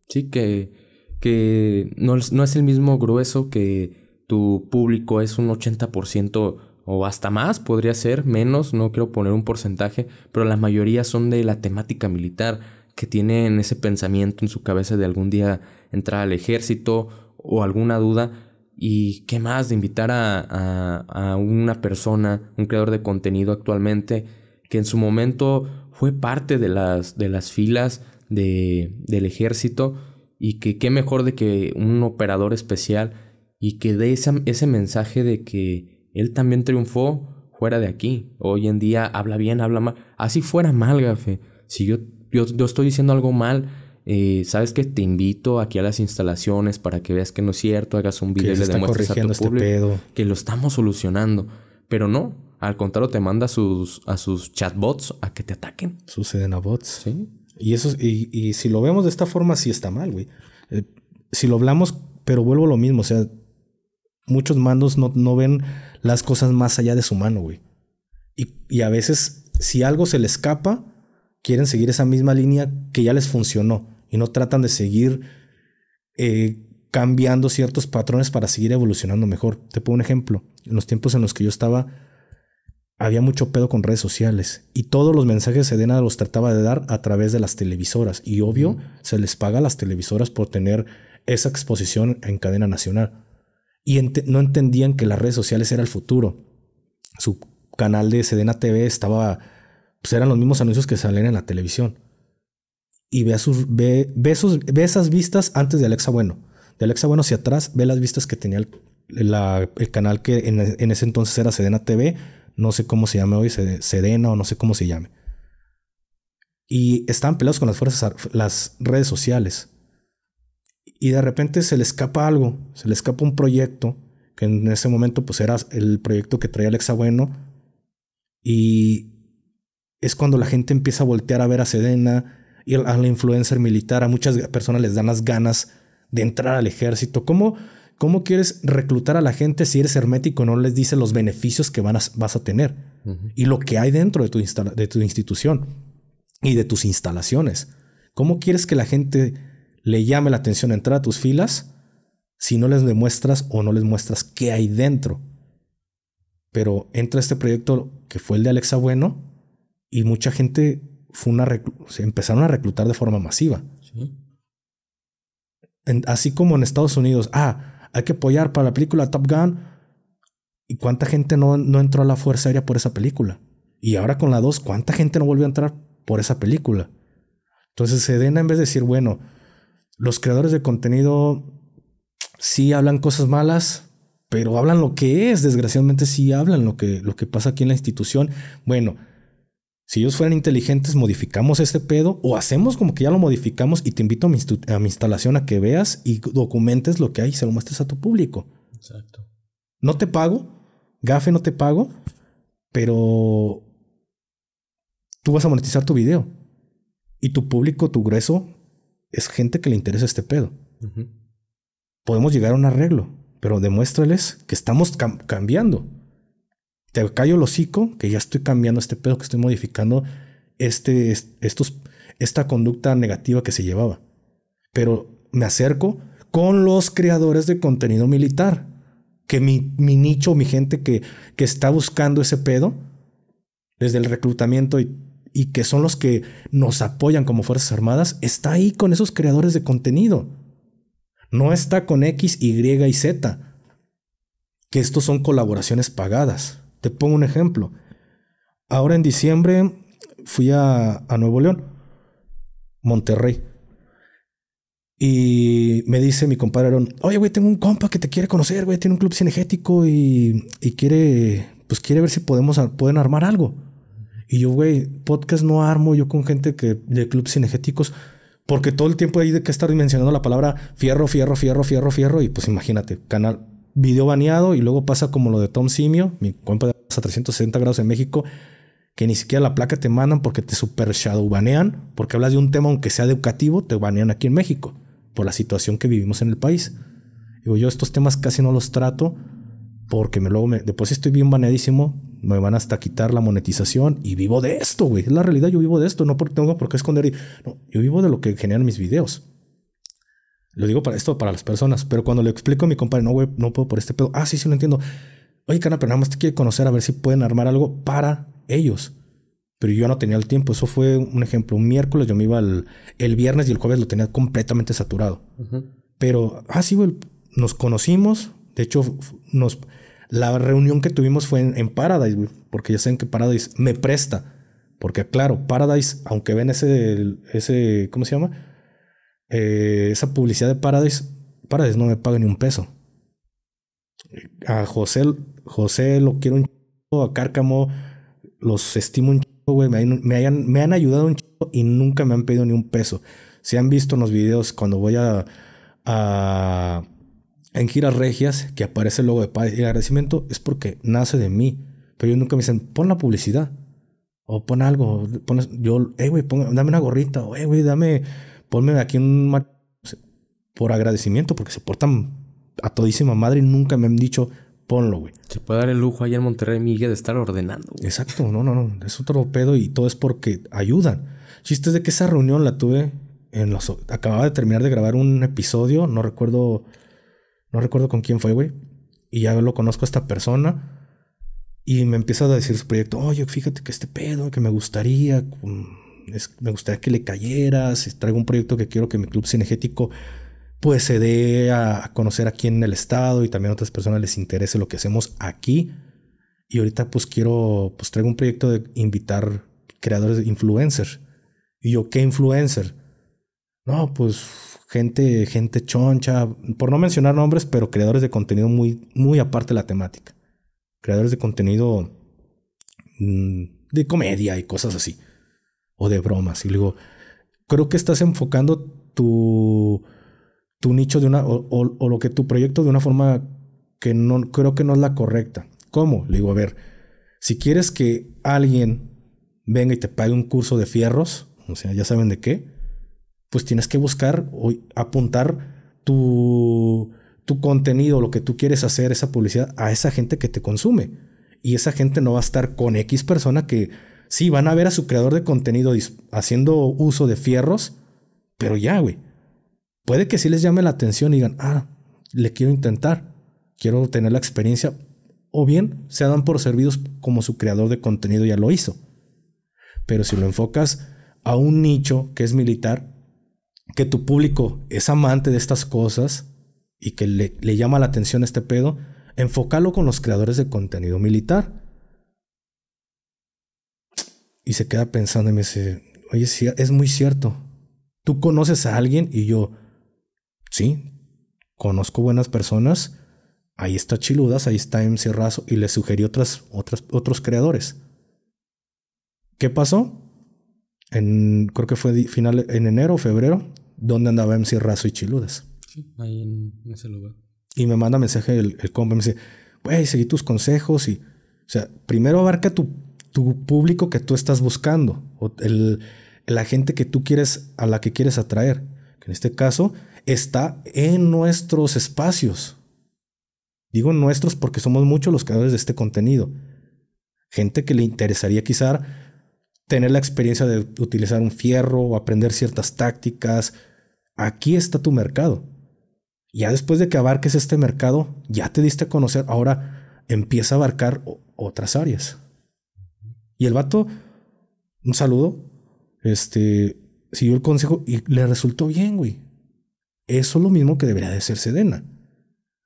Sí, que. que no, no es el mismo grueso que tu público es un 80% o hasta más, podría ser menos, no quiero poner un porcentaje, pero la mayoría son de la temática militar, que tienen ese pensamiento en su cabeza de algún día entrar al ejército o alguna duda. Y qué más de invitar a, una persona, un creador de contenido actualmente, que en su momento fue parte de las, de las filas del ejército y que qué mejor de que un operador especial y que dé ese mensaje de que él también triunfó fuera de aquí. Hoy en día habla bien, habla mal. Así fuera mal, gafe. Si yo, yo, estoy diciendo algo mal, eh, sabes que te invito aquí a las instalaciones para que veas que no es cierto, hagas un video y le demuestres a tu este público que lo estamos solucionando. Pero no, al contrario, te manda a sus, a sus chatbots a que te ataquen. Suceden a bots. Sí. Y eso, y, si lo vemos de esta forma, sí está mal, güey. Eh, si lo hablamos, pero vuelvo a lo mismo, o sea, muchos mandos no, ven las cosas más allá de su mano, güey. Y, a veces, si algo se les escapa, quieren seguir esa misma línea que ya les funcionó y no tratan de seguir eh, cambiando ciertos patrones para seguir evolucionando mejor. Te pongo un ejemplo. En los tiempos en los que yo estaba, había mucho pedo con redes sociales y todos los mensajes de Sedena los trataba de dar a través de las televisoras. Y obvio, se les paga a las televisoras por tener esa exposición en cadena nacional y no entendían que las redes sociales era el futuro. Su canal de Sedena TV estaba, pues eran los mismos anuncios que salen en la televisión. Y ve, sus, ve, esas vistas antes de Alexa Bueno. De Alexa Bueno hacia atrás, ve las vistas que tenía el, canal que en, ese entonces era Sedena TV. No sé cómo se llama hoy, Sedena o no sé cómo se llame. Y estaban pelados con las fuerzas, las redes sociales y de repente se le escapa algo, se le escapa un proyecto, que en ese momento pues era el proyecto que traía el Bueno, y es cuando la gente empieza a voltear a ver a Sedena y a la influencer militar, a muchas personas les dan las ganas de entrar al ejército. ¿Cómo, cómo quieres reclutar a la gente si eres hermético y no les dices los beneficios que van vas a tener y lo que hay dentro de tu, de tu institución y de tus instalaciones? ¿Cómo quieres que la gente le llame la atención entrar a tus filas si no les demuestras o no les muestras qué hay dentro. Pero entra este proyecto que fue el de Alexa Bueno y mucha gente fue una se empezaron a reclutar de forma masiva. así como en Estados Unidos, ah, hay que apoyar para la película Top Gun. ¿Y cuánta gente no, no entró a la Fuerza Aérea por esa película? Y ahora con la 2, ¿cuánta gente no volvió a entrar por esa película? Entonces Sedena en vez de decir, bueno, los creadores de contenido sí hablan cosas malas, pero hablan lo que es, desgraciadamente sí hablan lo que, lo que pasa aquí en la institución. Bueno, si ellos fueran inteligentes, modificamos este pedo o hacemos como que ya lo modificamos y te invito a mi, a mi instalación a que veas y documentes lo que hay y se lo muestres a tu público. Exacto. No te pago, gafe no te pago, pero tú vas a monetizar tu video y tu público, tu grueso, es gente que le interesa este pedo. Podemos llegar a un arreglo, pero demuéstrales que estamos cambiando. Te callo el hocico, que ya estoy cambiando este pedo, que estoy modificando este, estos, esta conducta negativa que se llevaba. Pero me acerco con los creadores de contenido militar, que mi, nicho, mi gente que, que está buscando ese pedo, desde el reclutamiento y y que son los que nos apoyan como Fuerzas Armadas, está ahí con esos creadores de contenido. No está con X, Y y Z, que estos son colaboraciones pagadas. Te pongo un ejemplo. Ahora en diciembre fui a, Nuevo León, Monterrey. Y me dice mi compadre oye, güey, tengo un compa que te quiere conocer, güey, tiene un club cinegético y, y quiere, pues quiere ver si podemos, pueden armar algo. Y yo, güey, podcast no armo yo con gente que de clubes cinegéticos, porque todo el tiempo hay de que estar dimensionando la palabra fierro, fierro, fierro, fierro, fierro. Y pues imagínate, canal, video baneado y luego pasa como lo de Tom Simio, mi compa de a 360 grados en México, que ni siquiera la placa te mandan porque te super shadow banean, porque hablas de un tema aunque sea educativo, te banean aquí en México, por la situación que vivimos en el país. Digo, yo estos temas casi no los trato porque me, luego me, después estoy bien baneadísimo me van hasta quitar la monetización y vivo de esto, güey. Es la realidad, yo vivo de esto, no porque tengo por qué esconder. Y, no, yo vivo de lo que generan mis videos. Lo digo para esto, para las personas, pero cuando le explico a mi compadre, no, güey, no puedo por este pedo. Ah, sí, sí, lo entiendo. Oye, carnal, pero nada más te quiero conocer a ver si pueden armar algo para ellos. Pero yo no tenía el tiempo. Eso fue un ejemplo. Un miércoles yo me iba al... el viernes y el jueves lo tenía completamente saturado. Pero, ah, sí, güey, nos conocimos. De hecho, nos la reunión que tuvimos fue en, Paradise, güey, porque ya saben que Paradise me presta. Porque, claro, Paradise, aunque ven ese, ese ¿cómo se llama? Eh, esa publicidad de Paradise, Paradise no me paga ni un peso. A José, José lo quiero un chico, a Cárcamo los estimo un chico, güey. Me, me, han ayudado un chico y nunca me han pedido ni un peso. Si han visto los videos cuando voy a en giras regias que aparece el logo de paz y agradecimiento es porque nace de mí. Pero ellos nunca me dicen, pon la publicidad. O pon algo. Pon, yo, hey, güey, dame una gorrita. O, hey, güey, dame, ponme aquí un... Por agradecimiento, porque se portan a todísima madre y nunca me han dicho, ponlo, güey. Se puede dar el lujo allá en Monterrey, Miguel, de estar ordenando. Exacto, no, no, no. Es otro pedo y todo es porque ayudan. Chistes de que esa reunión la tuve en los... Acababa de terminar de grabar un episodio, no recuerdo... No recuerdo con quién fue, güey. Y ya lo conozco a esta persona. Y me empieza a decir su proyecto. Oye, fíjate que este pedo, que me gustaría. me gustaría que le cayeras. Traigo un proyecto que quiero que mi club cinegético pues se dé a, conocer aquí en el estado y también a otras personas les interese lo que hacemos aquí. Y ahorita pues quiero, pues traigo un proyecto de invitar creadores de influencers. Y yo, ¿qué influencer? No, pues gente, gente choncha, por no mencionar nombres, pero creadores de contenido muy, muy aparte de la temática. Creadores de contenido mm, de comedia y cosas así. O de bromas. Y digo, creo que estás enfocando tu, tu nicho de una, o, lo que tu proyecto de una forma que no, creo que no es la correcta. ¿Cómo? Le digo, a ver, si quieres que alguien venga y te pague un curso de fierros, o sea, ya saben de qué, pues tienes que buscar o apuntar tu, tu contenido, lo que tú quieres hacer, esa publicidad, a esa gente que te consume. Y esa gente no va a estar con X persona que sí van a ver a su creador de contenido haciendo uso de fierros, pero ya, güey. Puede que sí les llame la atención y digan, ah, le quiero intentar, quiero tener la experiencia. O bien se dan por servidos como su creador de contenido ya lo hizo. Pero si lo enfocas a un nicho que es militar, que tu público es amante de estas cosas y que le, llama la atención este pedo, enfócalo con los creadores de contenido militar. Y se queda pensando y me dice, oye, es muy cierto. ¿Tú conoces a alguien? Y yo, sí, conozco buenas personas. Ahí está Chiludas, ahí está MC Razo. Y le sugerí otras, otras, otros creadores. ¿Qué pasó? creo que fue final, en enero o febrero, donde andaba MC Razo y Chiludas Sí, ahí en, ese lugar. Y me manda mensaje el, el compa, me dice, güey, seguí tus consejos y, o sea, primero abarca tu, público que tú estás buscando, o el, la gente que tú quieres, a la que quieres atraer, que en este caso está en nuestros espacios. Digo nuestros porque somos muchos los creadores de este contenido. Gente que le interesaría quizá tener la experiencia de utilizar un fierro o aprender ciertas tácticas. Aquí está tu mercado. Ya después de que abarques este mercado, ya te diste a conocer, ahora empieza a abarcar otras áreas. Y el vato, un saludo, este, siguió el consejo y le resultó bien, güey. Eso es lo mismo que debería de ser Sedena.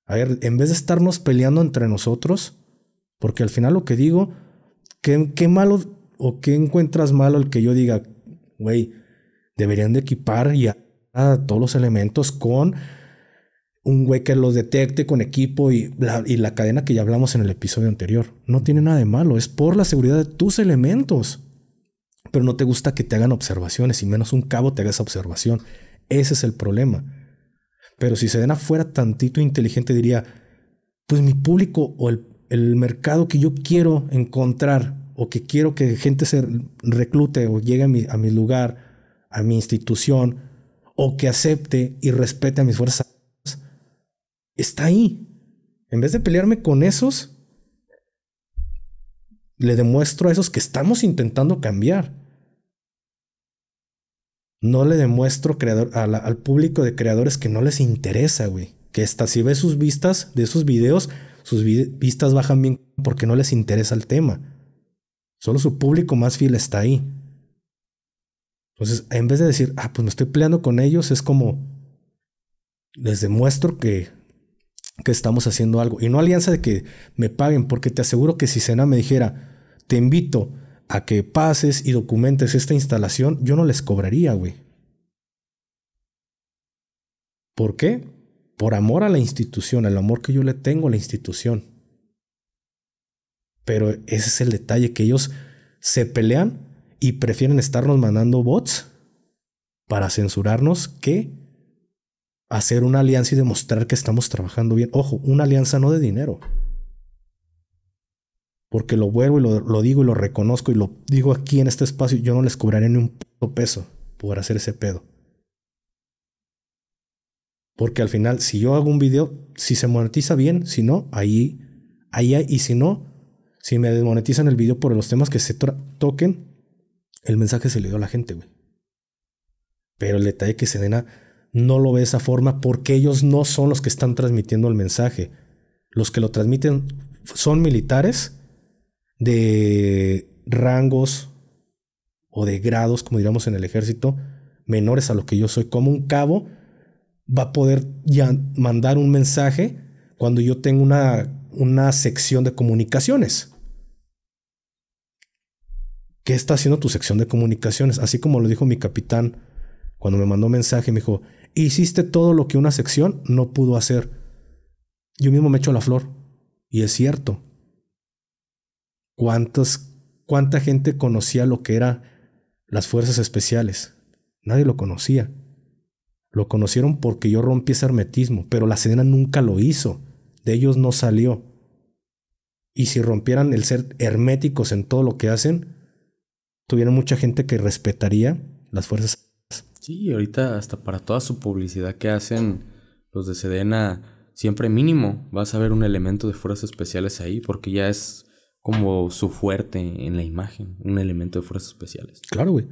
A ver, en vez de estarnos peleando entre nosotros, porque al final lo que digo, qué malo o qué encuentras malo el que yo diga, güey, deberían de equipar ya a todos los elementos con un güey que los detecte con equipo y la, y la cadena que ya hablamos en el episodio anterior. No tiene nada de malo, es por la seguridad de tus elementos. Pero no te gusta que te hagan observaciones y menos un cabo te haga esa observación. Ese es el problema. Pero si se den afuera tantito inteligente diría, pues mi público o el, el mercado que yo quiero encontrar o que quiero que gente se reclute o llegue a mi, lugar, a mi institución, o que acepte y respete a mis fuerzas, está ahí. En vez de pelearme con esos, le demuestro a esos que estamos intentando cambiar. No le demuestro creador, al público de creadores que no les interesa, güey. Que hasta si ve sus vistas de sus videos, sus vistas bajan bien porque no les interesa el tema. Solo su público más fiel está ahí. Entonces, en vez de decir, ah, pues me estoy peleando con ellos, es como, les demuestro que, que estamos haciendo algo. Y no alianza de que me paguen, porque te aseguro que si Sena me dijera, te invito a que pases y documentes esta instalación, yo no les cobraría, güey. ¿Por qué? Por amor a la institución, el amor que yo le tengo a la institución. Pero ese es el detalle, que ellos se pelean y prefieren estarnos mandando bots para censurarnos que hacer una alianza y demostrar que estamos trabajando bien. Ojo, una alianza no de dinero. Porque lo vuelvo y lo, digo y lo reconozco y lo digo aquí en este espacio. Yo no les cobraré ni un peso por hacer ese pedo. Porque al final, si yo hago un video, si se monetiza bien, si no, ahí, ahí, y si no, si me desmonetizan el video por los temas que se toquen, el mensaje se le dio a la gente, güey. Pero el detalle que Sedena no lo ve de esa forma porque ellos no son los que están transmitiendo el mensaje. Los que lo transmiten son militares de rangos o de grados, como diríamos en el ejército, menores a lo que yo soy. Como un cabo va a poder ya mandar un mensaje cuando yo tengo una, una sección de comunicaciones. ¿qué está haciendo tu sección de comunicaciones? Así como lo dijo mi capitán cuando me mandó mensaje, me dijo, hiciste todo lo que una sección no pudo hacer. Yo mismo me echo la flor. Y es cierto. ¿Cuánta gente conocía lo que eran las fuerzas especiales? Nadie lo conocía. Lo conocieron porque yo rompí ese hermetismo, pero la Sedena nunca lo hizo. De ellos no salió. Y si rompieran el ser herméticos en todo lo que hacen, tuvieron mucha gente que respetaría las fuerzas. Sí, ahorita hasta para toda su publicidad que hacen los de Sedena, siempre mínimo vas a ver un elemento de fuerzas especiales ahí, porque ya es como su fuerte en la imagen, un elemento de fuerzas especiales. Claro, güey.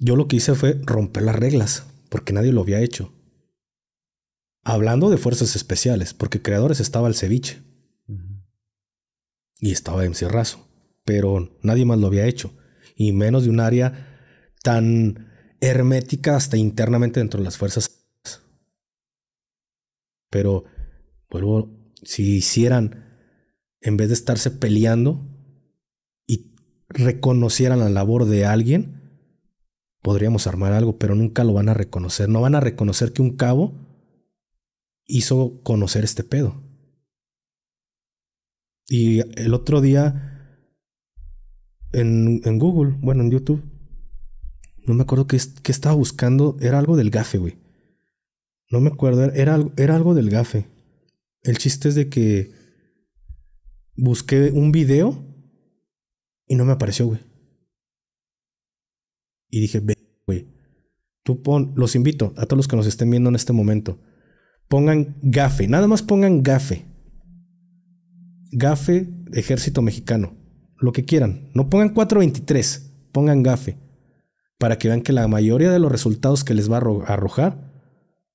Yo lo que hice fue romper las reglas, porque nadie lo había hecho. Hablando de fuerzas especiales, porque creadores estaba el ceviche. Y estaba en Razo, pero nadie más lo había hecho y menos de un área tan hermética hasta internamente dentro de las fuerzas. Pero, vuelvo, si hicieran, en vez de estarse peleando y reconocieran la labor de alguien, podríamos armar algo, pero nunca lo van a reconocer. No van a reconocer que un cabo hizo conocer este pedo. Y el otro día en, Google, bueno, en YouTube. No me acuerdo qué, qué estaba buscando. Era algo del gafe, güey. No me acuerdo. Era, era algo del gafe. El chiste es de que busqué un video y no me apareció, güey. Y dije, ve, güey. Tú los invito a todos los que nos estén viendo en este momento. Pongan gafe, nada más pongan gafe. Gafe, ejército mexicano lo que quieran. No pongan 423, pongan gafe. Para que vean que la mayoría de los resultados que les va a arrojar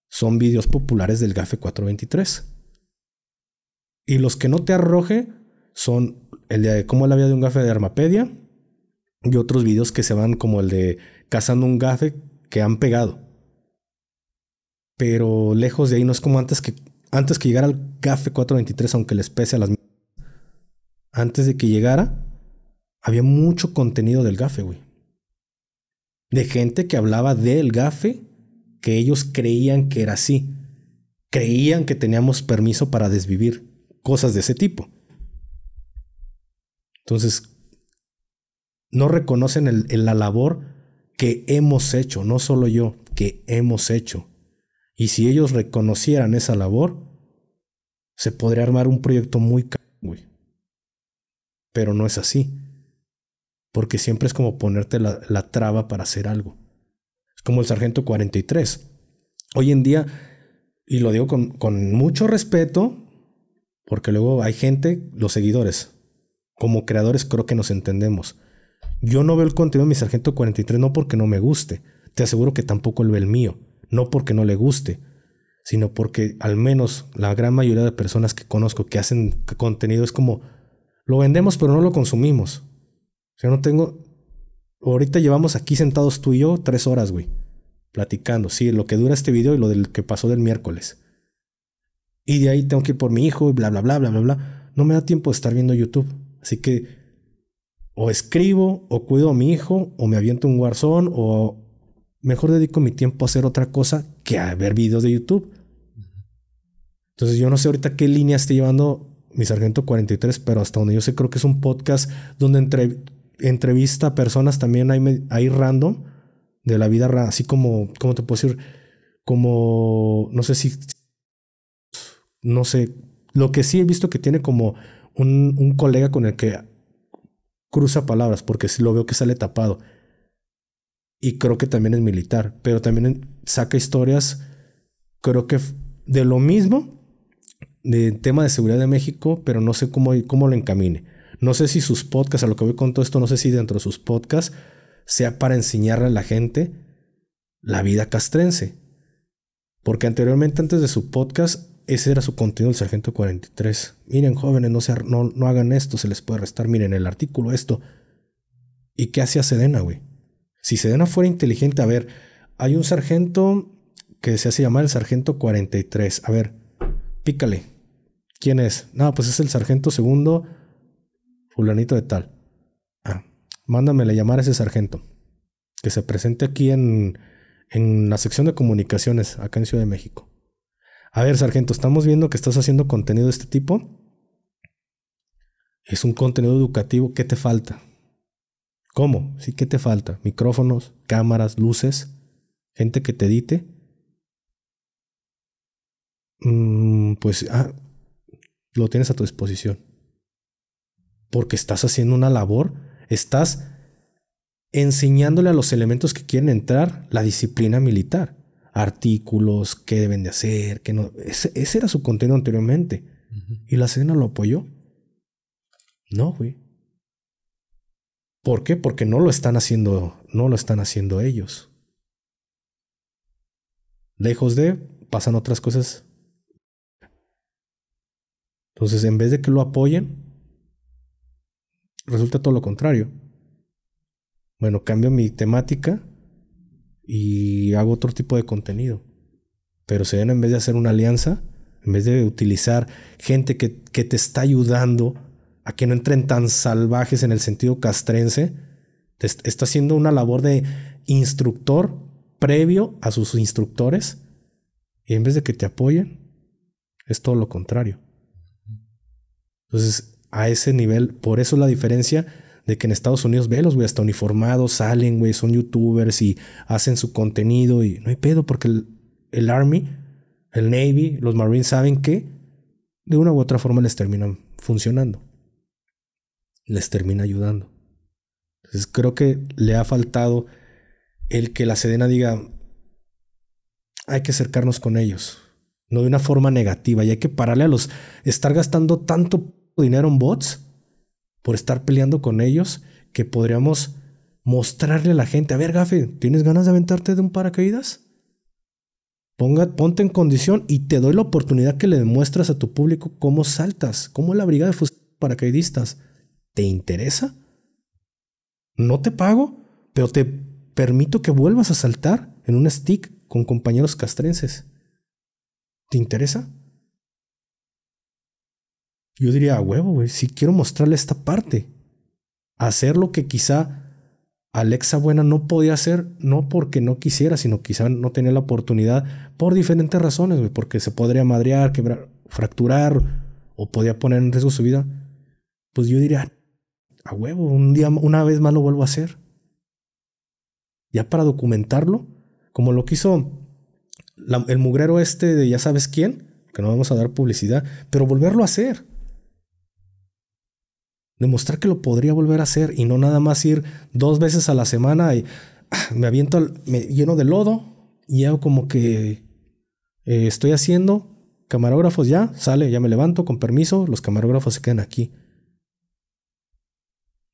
son vídeos populares del gafe 423. Y los que no te arroje son el de cómo la vida de un gafe de Armapedia y otros vídeos que se van como el de cazando un gafe que han pegado. Pero lejos de ahí no es como antes que antes que llegara al gafe 423 aunque les pese a las antes de que llegara había mucho contenido del GAFE, güey. De gente que hablaba del GAFE, que ellos creían que era así. Creían que teníamos permiso para desvivir. Cosas de ese tipo. Entonces, no reconocen la labor que hemos hecho, no solo yo, que hemos hecho. Y si ellos reconocieran esa labor, se podría armar un proyecto muy caro, Pero no es así porque siempre es como ponerte la, traba para hacer algo. Es como el sargento 43. Hoy en día, y lo digo con, mucho respeto, porque luego hay gente, los seguidores, como creadores creo que nos entendemos. Yo no veo el contenido de mi sargento 43 no porque no me guste, te aseguro que tampoco lo ve el mío, no porque no le guste, sino porque al menos la gran mayoría de personas que conozco que hacen contenido es como, lo vendemos pero no lo consumimos. O sea, no tengo. Ahorita llevamos aquí sentados tú y yo tres horas, güey. Platicando. Sí, lo que dura este video y lo del que pasó del miércoles. Y de ahí tengo que ir por mi hijo y bla, bla, bla, bla, bla, bla. No me da tiempo de estar viendo YouTube. Así que o escribo, o cuido a mi hijo, o me aviento un guarzón, o mejor dedico mi tiempo a hacer otra cosa que a ver videos de YouTube. Entonces yo no sé ahorita qué línea esté llevando mi sargento 43, pero hasta donde yo sé creo que es un podcast donde entre entrevista a personas también ahí, random de la vida, así como, ¿cómo te puedo decir? Como, no sé si, no sé, lo que sí he visto que tiene como un, colega con el que cruza palabras, porque sí lo veo que sale tapado. Y creo que también es militar, pero también saca historias, creo que de lo mismo, de tema de seguridad de México, pero no sé cómo, cómo lo encamine. No sé si sus podcasts, a lo que voy con todo esto, no sé si dentro de sus podcasts sea para enseñarle a la gente la vida castrense. Porque anteriormente, antes de su podcast, ese era su contenido el Sargento 43. Miren, jóvenes, no, se, no, hagan esto, se les puede restar. Miren, el artículo, esto. ¿Y qué hacía Sedena, güey? Si Sedena fuera inteligente, a ver, hay un sargento que se hace llamar el Sargento 43. A ver, pícale. ¿Quién es? No, pues es el Sargento segundo fulanito de tal. Ah, a llamar a ese sargento. Que se presente aquí en, en la sección de comunicaciones, acá en Ciudad de México. A ver, sargento, estamos viendo que estás haciendo contenido de este tipo. Es un contenido educativo. ¿Qué te falta? ¿Cómo? Sí, ¿qué te falta? Micrófonos, cámaras, luces, gente que te edite. Mm, pues ah, lo tienes a tu disposición porque estás haciendo una labor, estás enseñándole a los elementos que quieren entrar la disciplina militar, artículos, qué deben de hacer, que no. Ese, era su contenido anteriormente. Y la cena lo apoyó. No, güey. ¿Por qué? Porque no lo están haciendo, no lo están haciendo ellos. Lejos de, pasan otras cosas. Entonces, en vez de que lo apoyen, resulta todo lo contrario. Bueno, cambio mi temática y hago otro tipo de contenido. Pero se ven en vez de hacer una alianza, en vez de utilizar gente que, te está ayudando a que no entren tan salvajes en el sentido castrense, está haciendo una labor de instructor previo a sus instructores y en vez de que te apoyen, es todo lo contrario. Entonces, a ese nivel. Por eso la diferencia de que en Estados Unidos, ve los güey, hasta uniformados salen, güey, son youtubers y hacen su contenido y no hay pedo porque el, el Army, el Navy, los Marines saben que de una u otra forma les terminan funcionando. Les termina ayudando. Entonces creo que le ha faltado el que la Sedena diga, hay que acercarnos con ellos, no de una forma negativa y hay que pararle a los estar gastando tanto dinero en bots por estar peleando con ellos que podríamos mostrarle a la gente, a ver Gafe, ¿tienes ganas de aventarte de un paracaídas? Ponga, ponte en condición y te doy la oportunidad que le demuestras a tu público cómo saltas, cómo la brigada de paracaidistas. ¿Te interesa? No te pago, pero te permito que vuelvas a saltar en un stick con compañeros castrenses. ¿Te interesa? yo diría, a huevo, si quiero mostrarle esta parte, hacer lo que quizá Alexa Buena no podía hacer, no porque no quisiera, sino quizá no tenía la oportunidad por diferentes razones, porque se podría madrear, quebrar, fracturar o podía poner en riesgo su vida. Pues yo diría, a huevo, un día, una vez más lo vuelvo a hacer. Ya para documentarlo, como lo quiso el mugrero este de ya sabes quién, que no vamos a dar publicidad, pero volverlo a hacer. Demostrar que lo podría volver a hacer y no nada más ir dos veces a la semana y ah, me aviento, me lleno de lodo y hago como que eh, estoy haciendo camarógrafos ya, sale, ya me levanto, con permiso, los camarógrafos se quedan aquí.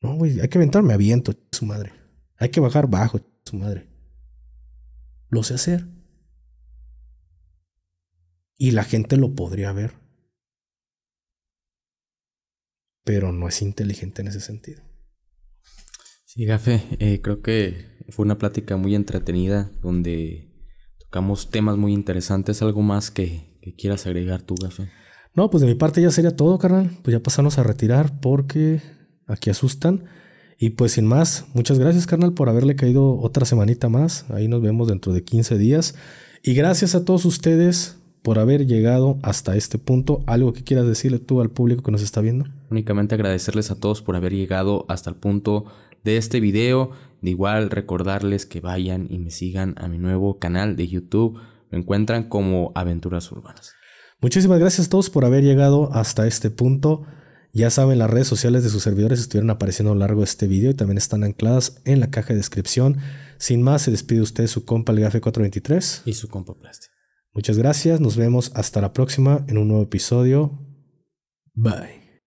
No, güey, hay que aventar, me aviento, su madre. Hay que bajar bajo, su madre. Lo sé hacer. Y la gente lo podría ver. pero no es inteligente en ese sentido. Sí, Gafe, eh, creo que fue una plática muy entretenida donde tocamos temas muy interesantes. ¿Algo más que, quieras agregar tú, Gafe? No, pues de mi parte ya sería todo, carnal. Pues ya pasamos a retirar porque aquí asustan. Y pues sin más, muchas gracias, carnal, por haberle caído otra semanita más. Ahí nos vemos dentro de 15 días. Y gracias a todos ustedes por haber llegado hasta este punto. ¿Algo que quieras decirle tú al público que nos está viendo? Únicamente agradecerles a todos por haber llegado hasta el punto de este video. De igual recordarles que vayan y me sigan a mi nuevo canal de YouTube. Me encuentran como Aventuras Urbanas. Muchísimas gracias a todos por haber llegado hasta este punto. Ya saben, las redes sociales de sus servidores estuvieron apareciendo a lo largo de este video y también están ancladas en la caja de descripción. Sin más, se despide usted su compa el Gafe 423 y su compa Plastic. Muchas gracias, nos vemos hasta la próxima en un nuevo episodio. Bye.